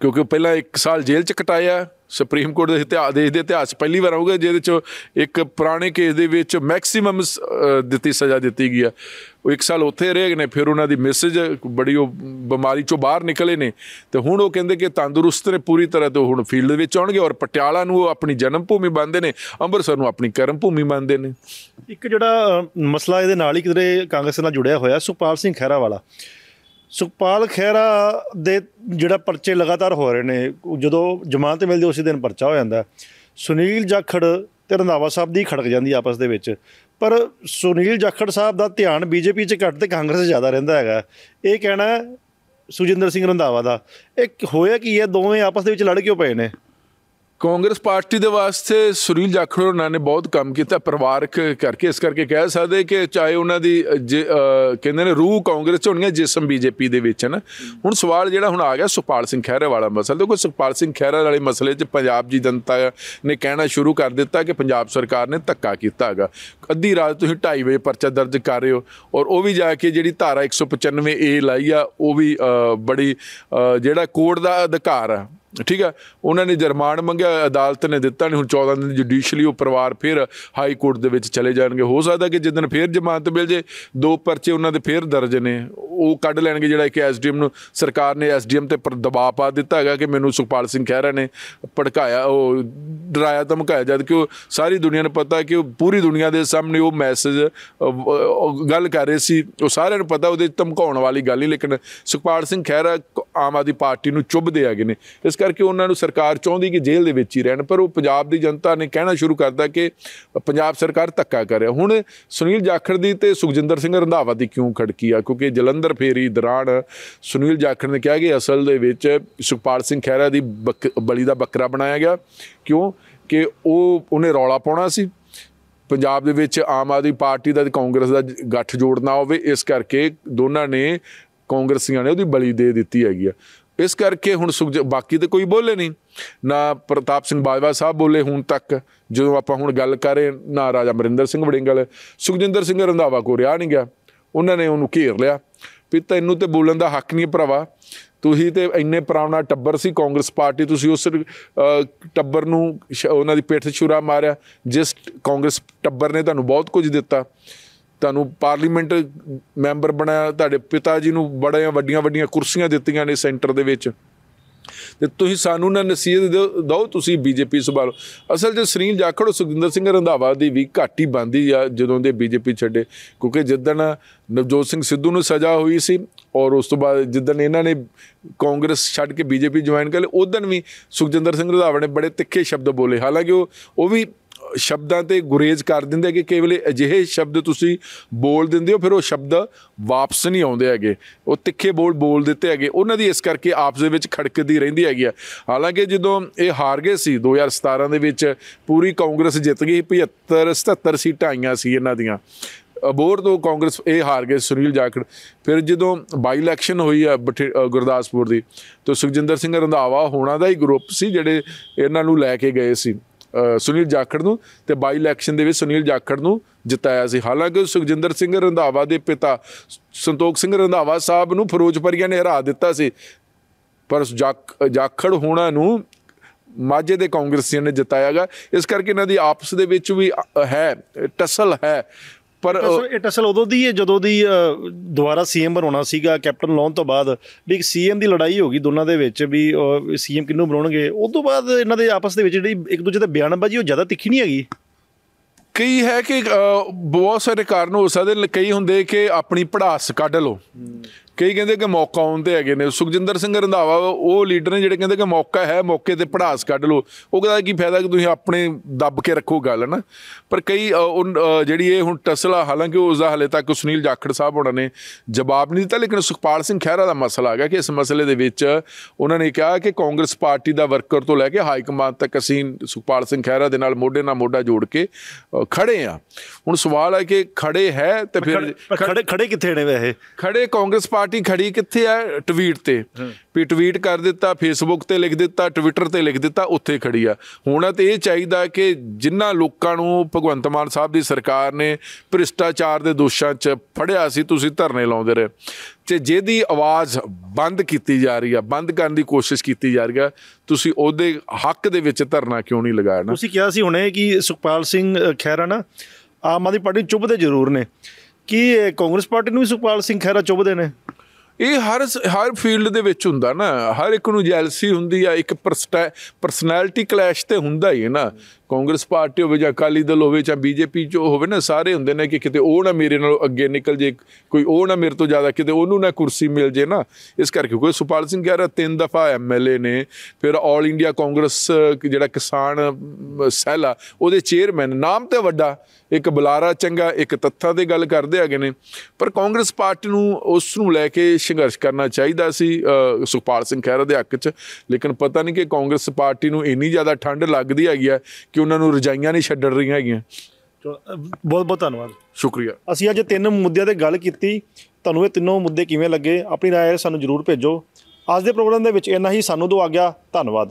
ਕਿਉਂਕਿ ਪਹਿਲਾਂ 1 ਸਾਲ ਜੇਲ੍ਹ ਚ ਕਟਾਇਆ ਸੁਪਰੀਮ ਕੋਰਟ ਦੇ ਇਤਿਹਾਸ ਦੇ ਇਤਿਹਾਸ ਪਹਿਲੀ ਵਾਰ ਆਊਗਾ ਜਿਹਦੇ ਚ ਇੱਕ ਪੁਰਾਣੇ ਕੇਸ ਦੇ ਵਿੱਚ ਮੈਕਸਿਮਮ ਦਿੱਤੀ ਸਜ਼ਾ ਦਿੱਤੀ ਗਈ ਆ ਉਹ 1 ਸਾਲ ਉੱਥੇ ਰਹੇ ਨੇ ਫਿਰ ਉਹਨਾਂ ਦੀ ਮੈਸੇਜ ਬੜੀ ਉਹ ਬਿਮਾਰੀ ਚੋਂ ਬਾਹਰ ਨਿਕਲੇ ਨੇ ਤੇ ਹੁਣ ਉਹ ਕਹਿੰਦੇ ਕਿ ਤੰਦਰੁਸਤ ਨੇ ਪੂਰੀ ਤਰ੍ਹਾਂ ਤੋਂ ਹੁਣ ਫੀਲਡ ਦੇ ਵਿੱਚ ਆਉਣਗੇ ਔਰ ਪਟਿਆਲਾ ਨੂੰ ਉਹ ਆਪਣੀ ਜਨਮ ਭੂਮੀ ਮੰਨਦੇ ਨੇ ਅੰਮ੍ਰਿਤਸਰ ਨੂੰ ਆਪਣੀ ਕਰਮ ਭੂਮੀ ਮੰਨਦੇ ਨੇ ਇੱਕ ਜਿਹੜਾ ਮਸਲਾ ਇਹਦੇ ਨਾਲ ਹੀ ਕਿਦਰੇ ਕਾਂਗਰਸ ਨਾਲ ਜੁੜਿਆ ਹੋਇਆ ਸੁਪਾਲ ਸਿੰਘ ਖੈਰਾ ਵਾਲਾ ਸੁਖਪਾਲ ਖੇਰਾ ਦੇ ਜਿਹੜਾ ਪਰਚੇ ਲਗਾਤਾਰ ਹੋ ਰਹੇ ਨੇ ਜਦੋਂ ਜਮਾਨਤ ਮਿਲਦੀ ਉਸੇ ਦਿਨ ਪਰਚਾ ਹੋ ਜਾਂਦਾ ਸੁਨੀਲ ਜਾਖੜ ਤੇ ਰੰਧਾਵਾ ਸਾਹਿਬ ਦੀ ਖੜਕ ਜਾਂਦੀ ਆਪਸ ਦੇ ਵਿੱਚ ਪਰ ਸੁਨੀਲ ਜਾਖੜ ਸਾਹਿਬ ਦਾ ਧਿਆਨ ਬੀਜੇਪੀ 'ਚ ਘੱਟ ਤੇ ਕਾਂਗਰਸ 'ਚ ਜ਼ਿਆਦਾ ਰਹਿੰਦਾ ਹੈਗਾ ਇਹ ਕਹਿਣਾ ਸੁਜਿੰਦਰ ਸਿੰਘ ਰੰਧਾਵਾ ਦਾ ਇਹ ਹੋਇਆ ਕੀ ਹੈ ਦੋਵੇਂ ਆਪਸ ਦੇ ਵਿੱਚ ਲੜ ਕਿਉਂ ਪਏ ਨੇ ਕਾਂਗਰਸ ਪਾਰਟੀ ਦੇ ਵਾਸਤੇ ਸੁਰੀਲ ਜਾਖੜ ਉਹਨਾਂ ਨੇ ਬਹੁਤ ਕੰਮ ਕੀਤਾ ਪਰਿਵਾਰਕ ਕਰਕੇ ਇਸ ਕਰਕੇ ਕਹਿ ਸਕਦੇ ਕਿ ਚਾਹੇ ਉਹਨਾਂ ਦੀ ਕਹਿੰਦੇ ਨੇ ਰੂਹ ਕਾਂਗਰਸ ਚ ਹੋਣੀ ਹੈ ਜਿਸਮ ਬੀਜੇਪੀ ਦੇ ਵਿੱਚ ਨਾ ਹੁਣ ਸਵਾਲ ਜਿਹੜਾ ਹੁਣ ਆ ਗਿਆ ਸੁਪਾਲ ਸਿੰਘ ਖਹਿਰੇ ਵਾਲਾ ਮਸਲਾ ਦੇਖੋ ਸੁਪਾਲ ਸਿੰਘ ਖਹਿਰੇ ਵਾਲੇ ਮਸਲੇ 'ਚ ਪੰਜਾਬ ਦੀ ਜਨਤਾ ਨੇ ਕਹਿਣਾ ਸ਼ੁਰੂ ਕਰ ਦਿੱਤਾ ਕਿ ਪੰਜਾਬ ਸਰਕਾਰ ਨੇ ਧੱਕਾ ਕੀਤਾ ਹੈਗਾ ਅੱਧੀ ਰਾਤ ਤੁਸੀਂ 2:30 ਵਜੇ ਪਰਚਾ ਦਰਜ ਕਰ ਰਹੇ ਹੋ ਔਰ ਉਹ ਵੀ ਜਾ ਕੇ ਜਿਹੜੀ ਧਾਰਾ 195 ਏ ਲਾਈ ਆ ਉਹ ਵੀ ਬੜੀ ਜਿਹੜਾ ਕੋਰਟ ਦਾ ਅਧਿਕਾਰ ਆ ਠੀਕ ਹੈ ਉਹਨਾਂ ਨੇ ਜਰਮਾਨ ਮੰਗਿਆ ਅਦਾਲਤ ਨੇ ਦਿੱਤਾ ਨਹੀਂ ਹੁਣ 14 ਦਿਨ ਜੁਡੀਸ਼ੀਅਲੀ ਉਹ ਪਰਿਵਾਰ ਫਿਰ ਹਾਈ ਕੋਰਟ ਦੇ ਵਿੱਚ ਚਲੇ ਜਾਣਗੇ ਹੋ ਸਕਦਾ ਕਿ ਜਿੱਦਨ ਫਿਰ ਜ਼ਮਾਨਤ ਮਿਲ ਜੇ ਦੋ ਪਰਚੇ ਉਹਨਾਂ ਦੇ ਫਿਰ ਦਰਜ ਨੇ ਉਹ ਕੱਢ ਲੈਣਗੇ ਜਿਹੜਾ ਇੱਕ ਐਸਡੀਐਮ ਨੂੰ ਸਰਕਾਰ ਨੇ ਐਸਡੀਐਮ ਤੇ ਦਬਾਅ ਪਾ ਦਿੱਤਾ ਹੈਗਾ ਕਿ ਮੈਨੂੰ ਸੁਖਪਾਲ ਸਿੰਘ ਖਹਿਰਾ ਨੇ ਭੜਕਾਇਆ ਉਹ ਡਰਾਇਆ ਧਮਕਾਇਆ ਜਦ ਕਿ ਉਹ ਸਾਰੀ ਦੁਨੀਆ ਨੂੰ ਪਤਾ ਕਿ ਉਹ ਪੂਰੀ ਦੁਨੀਆ ਦੇ ਸਾਹਮਣੇ ਉਹ ਮੈਸੇਜ ਗੱਲ ਕਰ ਰਹੇ ਸੀ ਉਹ ਸਾਰਿਆਂ ਨੂੰ ਪਤਾ ਉਹਦੇ ਧਮਕਾਉਣ ਵਾਲੀ ਗੱਲ ਹੀ ਲੇਕਿਨ ਸੁਖਪਾਲ ਸਿੰਘ ਖਹਿਰਾ ਆਮ ਆਦੀ ਪਾਰਟੀ ਨੂੰ ਚੁੱਭਦੇ ਆਗੇ ਨੇ ਇਸ ਕਰਕੇ ਉਹਨਾਂ ਨੂੰ ਸਰਕਾਰ ਚਾਹੁੰਦੀ ਕਿ ਜੇਲ੍ਹ ਦੇ ਵਿੱਚ ਹੀ ਰਹਿਣ ਪਰ ਉਹ ਪੰਜਾਬ ਦੀ ਜਨਤਾ ਨੇ ਕਹਿਣਾ ਸ਼ੁਰੂ ਕਰਤਾ ਕਿ ਪੰਜਾਬ ਸਰਕਾਰ ਧੱਕਾ ਕਰ ਰਿਹਾ ਹੁਣ ਸੁਨੀਲ ਜਾਖੜ ਦੀ ਤੇ ਸੁਖਜਿੰਦਰ ਸਿੰਘ ਰੰਧਾਵਾ ਦੀ ਕਿਉਂ ਖੜਕੀ ਆ ਕਿਉਂਕਿ ਜਲੰਧਰ ਫੇਰੀ ਦੌਰਾਨ ਸੁਨੀਲ ਜਾਖੜ ਨੇ ਕਿਹਾ ਕਿ ਅਸਲ ਦੇ ਵਿੱਚ ਸੁਖਪਾਲ ਸਿੰਘ ਖਹਿਰਾ ਦੀ ਬਲੀ ਦਾ ਬੱਕਰਾ ਬਣਾਇਆ ਗਿਆ ਕਿਉਂ ਕਿ ਉਹ ਉਹਨੇ ਰੌਲਾ ਪਾਉਣਾ ਸੀ ਪੰਜਾਬ ਦੇ ਵਿੱਚ ਆਮ ਆਦਮੀ ਪਾਰਟੀ ਦਾ ਤੇ ਕਾਂਗਰਸ ਦਾ ਗੱਠ ਜੋੜਨਾ ਹੋਵੇ ਇਸ ਕਰਕੇ ਦੋਨਾਂ ਨੇ ਕਾਂਗਰਸੀਆਂ ਨੇ ਉਹਦੀ ਬਲੀ ਦੇ ਦਿੱਤੀ ਹੈਗੀ ਆ ਇਸ ਕਰਕੇ ਹੁਣ ਬਾਕੀ ਤੇ ਕੋਈ ਬੋਲੇ ਨਹੀਂ ਨਾ ਪ੍ਰਤਾਪ ਸਿੰਘ ਬਾਜਵਾ ਸਾਹਿਬ ਬੋਲੇ ਹੁਣ ਤੱਕ ਜਦੋਂ ਆਪਾਂ ਹੁਣ ਗੱਲ ਕਰ ਰਹੇ ਨਾ ਰਾਜਾ ਮਰਿੰਦਰ ਸਿੰਘ ਵੜਿੰਗਲ ਸੁਖਜਿੰਦਰ ਸਿੰਘ ਰੰਧਾਵਾ ਕੋ ਰਿਆ ਨਹੀਂ ਗਿਆ ਉਹਨਾਂ ਨੇ ਉਹਨੂੰ ਘੇਰ ਲਿਆ ਵੀ ਤੈਨੂੰ ਤੇ ਬੋਲਣ ਦਾ ਹੱਕ ਨਹੀਂ ਭਰਾਵਾ ਤੁਸੀਂ ਤੇ ਇੰਨੇ ਪੁਰਾਣਾ ਟੱਬਰ ਸੀ ਕਾਂਗਰਸ ਪਾਰਟੀ ਤੁਸੀਂ ਉਸ ਟੱਬਰ ਨੂੰ ਉਹਨਾਂ ਦੀ ਪਿੱਠ ਛੁਰਾ ਮਾਰਿਆ ਜਿਸ ਕਾਂਗਰਸ ਟੱਬਰ ਨੇ ਤੁਹਾਨੂੰ ਬਹੁਤ ਕੁਝ ਦਿੱਤਾ ਤੁਹਾਨੂੰ ਪਾਰਲੀਮੈਂਟ ਮੈਂਬਰ ਬਣਾਇਆ ਤੁਹਾਡੇ ਪਿਤਾ ਜੀ ਨੂੰ ਬੜੀਆਂ ਵੱਡੀਆਂ ਵੱਡੀਆਂ ਕੁਰਸੀਆਂ ਦਿੱਤੀਆਂ ਨੇ ਸੈਂਟਰ ਦੇ ਵਿੱਚ ਤੇ ਤੁਸੀਂ ਸਾਨੂੰ ਨਾ ਨਸੀਹਤ ਦਿਓ ਤੁਸੀਂ ਬੀਜੇਪੀ ਸੰਭਾਲੋ ਅਸਲ 'ਚ ਸ੍ਰੀਨ ਜਾਖੜ ਸੁਖਿੰਦਰ ਸਿੰਘ ਰੰਧਾਵਾ ਦੀ ਵੀ ਘਾਟੀ ਬੰਦੀ ਆ ਜਦੋਂ ਦੇ ਬੀਜੇਪੀ ਛੱਡੇ ਕਿਉਂਕਿ ਜਿੱਦਣ ਨਵਜੋਤ ਸਿੰਘ ਸਿੱਧੂ ਨੂੰ ਸਜ਼ਾ ਹੋਈ ਸੀ ਔਰ ਉਸ ਤੋਂ ਬਾਅਦ ਜਿੱਦਣ ਇਹਨਾਂ ਨੇ ਕਾਂਗਰਸ ਛੱਡ ਕੇ ਬੀਜੇਪੀ ਜੁਆਇਨ ਕਰ ਲਈ ਉਦੋਂ ਵੀ ਸੁਖਜਿੰਦਰ ਸਿੰਘ ਰੰਧਾਵਾ ਨੇ ਬੜੇ ਤਿੱਖੇ ਸ਼ਬਦ ਬੋਲੇ ਹਾਲਾਂਕਿ ਉਹ ਵੀ ਸ਼ਬਦਾਂ ਤੇ ਗੁਰੇਜ਼ ਕਰ ਦਿੰਦੇ ਕਿ ਕੇਵਲ ਅਜਿਹੇ ਸ਼ਬਦ ਤੁਸੀਂ ਬੋਲ ਦਿੰਦੇ ਹੋ ਫਿਰ ਉਹ ਸ਼ਬਦ ਵਾਪਸ ਨਹੀਂ ਆਉਂਦੇ ਹੈਗੇ ਉਹ ਤਿੱਖੇ ਬੋਲ ਬੋਲ ਦਿੱਤੇ ਹੈਗੇ ਉਹਨਾਂ ਦੀ ਇਸ ਕਰਕੇ ਆਪਸ ਦੇ ਵਿੱਚ ਖੜਕਦੀ ਰਹਿੰਦੀ ਹੈਗੀ ਆ ਹਾਲਾਂਕਿ ਜਦੋਂ ਇਹ ਹਾਰ ਗਏ ਸੀ 2017 ਦੇ ਵਿੱਚ ਪੂਰੀ ਕਾਂਗਰਸ ਜਿੱਤ ਗਈ 75 77 ਸੀਟਾਂ ਆਈਆਂ ਸੀ ਇਹਨਾਂ ਦੀਆਂ ਅਬੋਰ ਤੋਂ ਕਾਂਗਰਸ ਇਹ ਹਾਰ ਗਏ ਸੁਨੀਲ ਜਾਖੜ ਫਿਰ ਜਦੋਂ ਬਾਈ ਇਲੈਕਸ਼ਨ ਹੋਈ ਆ ਗੁਰਦਾਸਪੁਰ ਦੀ ਤੋਂ ਸੁਖਜਿੰਦਰ ਸਿੰਘ ਰੰਧਾਵਾ ਹੋਣਾ ਦਾ ਹੀ ਗਰੁੱਪ ਸੀ ਜਿਹੜੇ ਇਹਨਾਂ ਨੂੰ ਲੈ ਕੇ ਗਏ ਸੀ ਸੁਨੀਲ ਜਾਖੜ ਨੂੰ ਤੇ ਬਾਈ ਇਲੈਕਸ਼ਨ ਦੇ ਵਿੱਚ ਸੁਨੀਲ ਜਾਖੜ ਨੂੰ ਜਿਤਾਇਆ ਸੀ ਹਾਲਾਂਕਿ ਸੁਖਜਿੰਦਰ ਸਿੰਘ ਰੰਧਾਵਾ ਦੇ ਪਿਤਾ ਸੰਤੋਖ ਸਿੰਘ ਰੰਧਾਵਾ ਸਾਹਿਬ ਨੂੰ ਫਿਰੋਜ਼ਪਰੀਆ ਨੇ ਹਰਾ ਦਿੱਤਾ ਸੀ ਪਰ ਜਾਖੜ ਹੋਣਾ ਨੂੰ ਮਾਝੇ ਦੇ ਕਾਂਗਰਸੀਆਂ ਨੇ ਜਿਤਾਇਆਗਾ ਇਸ ਕਰਕੇ ਇਹਨਾਂ ਦੀ ਆਪਸ ਦੇ ਵਿੱਚ ਵੀ ਹੈ ਟਸਲ ਹੈ ਪਰ ਇਹ ਟਸਲ ਉਦੋਂ ਦੀ ਹੈ ਜਦੋਂ ਦੀ ਦੁਬਾਰਾ ਸੀਐਮ ਬਣਾਉਣਾ ਸੀਗਾ ਕੈਪਟਨ ਲਾਉਣ ਤੋਂ ਬਾਅਦ ਵੀ ਇੱਕ ਸੀਐਮ ਦੀ ਲੜਾਈ ਹੋ ਗਈ ਦੋਨਾਂ ਦੇ ਵਿੱਚ ਵੀ ਸੀਐਮ ਕਿੰਨੂੰ ਬਣਾਉਣਗੇ ਉਸ ਤੋਂ ਬਾਅਦ ਇਹਨਾਂ ਦੇ ਆਪਸ ਦੇ ਵਿੱਚ ਜਿਹੜੀ ਇੱਕ ਦੂਜੇ ਦੇ ਬਿਆਨਬਾਜ਼ੀ ਉਹ ਜ਼ਿਆਦਾ ਤਿੱਖੀ ਨਹੀਂ ਹੈਗੀ ਕਈ ਹੈ ਕਿ ਬਹੁਤ ਸਾਰੇ ਕਾਰਨ ਹੋ ਸਕਦੇ ਨੇ ਕਈ ਹੁੰਦੇ ਕਿ ਆਪਣੀ ਪੜਾਸ ਕੱਢ ਲਓ ਕਈ ਕਹਿੰਦੇ ਕਿ ਮੌਕਾ ਹੁੰਦੇ ਹੈਗੇ ਨੇ ਸੁਖਜਿੰਦਰ ਸਿੰਘ ਰੰਧਾਵਾ ਉਹ ਲੀਡਰ ਨੇ ਜਿਹੜੇ ਕਹਿੰਦੇ ਕਿ ਮੌਕਾ ਹੈ ਮੌਕੇ ਤੇ ਪੜਾਸ ਕੱਢ ਲਓ ਉਹ ਕਹਿੰਦਾ ਕੀ ਫਾਇਦਾ ਕਿ ਤੁਸੀਂ ਆਪਣੇ ਦੱਬ ਕੇ ਰੱਖੋ ਗੱਲ ਨਾ ਪਰ ਕਈ ਜਿਹੜੀ ਇਹ ਹੁਣ ਟਸਲਾ ਹਾਲਾਂਕਿ ਉਸ ਦਾ ਹਲੇ ਤੱਕ ਸੁਨੀਲ ਜਾਖੜ ਸਾਹਿਬ ਉਹਨਾਂ ਨੇ ਜਵਾਬ ਨਹੀਂ ਦਿੱਤਾ ਲੇਕਿਨ ਸੁਖਪਾਲ ਸਿੰਘ ਖਹਿਰਾ ਦਾ ਮਸਲਾ ਆ ਗਿਆ ਕਿ ਇਸ ਮਸਲੇ ਦੇ ਵਿੱਚ ਉਹਨਾਂ ਨੇ ਕਿਹਾ ਕਿ ਕਾਂਗਰਸ ਪਾਰਟੀ ਦਾ ਵਰਕਰ ਤੋਂ ਲੈ ਕੇ ਹਾਈ ਕਮਾਂਡ ਤੱਕ ਅਸੀਂ ਸੁਖਪਾਲ ਸਿੰਘ ਖਹਿਰਾ ਦੇ ਨਾਲ ਮੋਢੇ ਨਾਲ ਮੋਢਾ ਜੋੜ ਕੇ ਖੜੇ ਆ ਹੁਣ ਸਵਾਲ ਹੈ ਕਿ ਖੜੇ ਹੈ ਤੇ ਫਿਰ ਖੜੇ ਖੜੇ ਕਿੱਥੇ ਨੇ ਵੈਸੇ ਖੜੇ ਕਾਂਗਰਸ ਪਾਰਟੀ ਖੜੀ ਕਿੱਥੇ ਆ ਟਵੀਟ ਤੇ ਵੀ ਟਵੀਟ ਕਰ ਦਿੱਤਾ ਫੇਸਬੁੱਕ ਤੇ ਲਿਖ ਦਿੱਤਾ ਟਵਿੱਟਰ ਤੇ ਲਿਖ ਦਿੱਤਾ ਉੱਥੇ ਖੜੀ ਆ ਹੁਣ ਤਾਂ ਇਹ ਚਾਹੀਦਾ ਕਿ ਜਿਨ੍ਹਾਂ ਲੋਕਾਂ ਨੂੰ ਭਗਵੰਤ ਮਾਨ ਸਾਹਿਬ ਦੀ ਸਰਕਾਰ ਨੇ ਭ੍ਰਿਸ਼ਟਾਚਾਰ ਦੇ ਦੋਸ਼ਾਂ 'ਚ ਫੜਿਆ ਸੀ ਤੁਸੀਂ ਧਰਨੇ ਲਾਉਂਦੇ ਰਹੇ ਤੇ ਜਿਹਦੀ ਆਵਾਜ਼ ਬੰਦ ਕੀਤੀ ਜਾ ਰਹੀ ਆ ਬੰਦ ਕਰਨ ਦੀ ਕੋਸ਼ਿਸ਼ ਕੀਤੀ ਜਾ ਰਹੀ ਆ ਤੁਸੀਂ ਉਹਦੇ ਹੱਕ ਦੇ ਵਿੱਚ ਧਰਨਾ ਕਿਉਂ ਨਹੀਂ ਲਗਾਇਆ ਨਾ ਤੁਸੀਂ ਕਿਹਾ ਸੀ ਹੁਣੇ ਕਿ ਸੁਖਪਾਲ ਸਿੰਘ ਖੈਰਾ ਨਾ ਆਮ ਆਦਮੀ ਪਾਰਟੀ ਚੁੱਪਦੇ ਜ਼ਰੂਰ ਨੇ ਕੀ ਕਾਂਗਰਸ ਪਾਰਟੀ ਨੂੰ ਵੀ ਸੁਖਪਾਲ ਸਿੰਘ ਖੈਰਾ ਚੁੱਪਦੇ ਨੇ ਇਹ ਹਰ ਹਰ ਫੀਲਡ ਦੇ ਵਿੱਚ ਹੁੰਦਾ ਨਾ ਹਰ ਇੱਕ ਨੂੰ ਜੈਲਸੀ ਹੁੰਦੀ ਆ ਇੱਕ ਪਰਸਨੈਲਿਟੀ ਕਲੈਸ਼ ਤੇ ਹੁੰਦਾ ਹੀ ਹੈ ਨਾ ਕਾਂਗਰਸ ਪਾਰਟੀ ਹੋਵੇ ਜਾਂ ਅਕਾਲੀ ਦਲ ਹੋਵੇ ਜਾਂ ਬੀਜੇਪੀ ਚੋ ਹੋਵੇ ਨਾ ਸਾਰੇ ਹੁੰਦੇ ਨੇ ਕਿ ਕਿਤੇ ਉਹ ਨਾ ਮੇਰੇ ਨਾਲੋਂ ਅੱਗੇ ਨਿਕਲ ਜੇ ਕੋਈ ਉਹ ਨਾ ਮੇਰੇ ਤੋਂ ਜ਼ਿਆਦਾ ਕਿਤੇ ਉਹਨੂੰ ਨਾ ਕੁਰਸੀ ਮਿਲ ਜੇ ਨਾ ਇਸ ਕਰਕੇ ਕੋਈ ਸੁਪਾਲ ਸਿੰਘ ਗਿਆਰਾ ਤਿੰਨ ਦਫਾ ਐਮਐਲਏ ਨੇ ਫਿਰ ਆਲ ਇੰਡੀਆ ਕਾਂਗਰਸ ਜਿਹੜਾ ਕਿਸਾਨ ਸੈਲ ਆ ਉਹਦੇ ਚੇਅਰਮੈਨ ਨਾਮ ਤੇ ਵੱਡਾ ਇੱਕ ਬੁਲਾਰਾ ਚੰਗਾ ਇੱਕ ਤੱਥਾਂ ਦੇ ਗੱਲ ਕਰਦੇ ਹੈਗੇ ਨੇ ਪਰ ਕਾਂਗਰਸ ਪਾਰਟੀ ਨੂੰ ਉਸ ਨੂੰ ਲੈ ਕੇ ਸੰਘਰਸ਼ ਕਰਨਾ ਚਾਹੀਦਾ ਸੀ ਸੁਖਪਾਲ ਸਿੰਘ ਖਹਿਰਾ ਦੇ ਹੱਕ 'ਚ ਲੇਕਿਨ ਪਤਾ ਨਹੀਂ ਕਿ ਕਾਂਗਰਸ ਪਾਰਟੀ ਨੂੰ ਇੰਨੀ ਜ਼ਿਆਦਾ ਠੰਡ ਲੱਗਦੀ ਹੈਗੀ ਆ ਕਿ ਉਹਨਾਂ ਨੂੰ ਰਜਾਈਆਂ ਨਹੀਂ ਛੱਡ ਰਹੀਆਂ ਹੈਗੀਆਂ ਬਹੁਤ ਬਹੁਤ ਧੰਨਵਾਦ ਸ਼ੁਕਰੀਆ ਅਸੀਂ ਅੱਜ ਤਿੰਨ ਮੁੱਦਿਆਂ ਤੇ ਗੱਲ ਕੀਤੀ ਤੁਹਾਨੂੰ ਇਹ ਤਿੰਨੋਂ ਮੁੱਦੇ ਕਿਵੇਂ ਲੱਗੇ ਆਪਣੀ رائے ਸਾਨੂੰ ਜ਼ਰੂਰ ਭੇਜੋ ਅੱਜ ਦੇ ਪ੍ਰੋਗਰਾਮ ਦੇ ਵਿੱਚ ਇੰਨਾ ਹੀ ਸਾਨੂੰ ਦੋ ਆ ਗਿਆ ਧੰਨਵਾਦ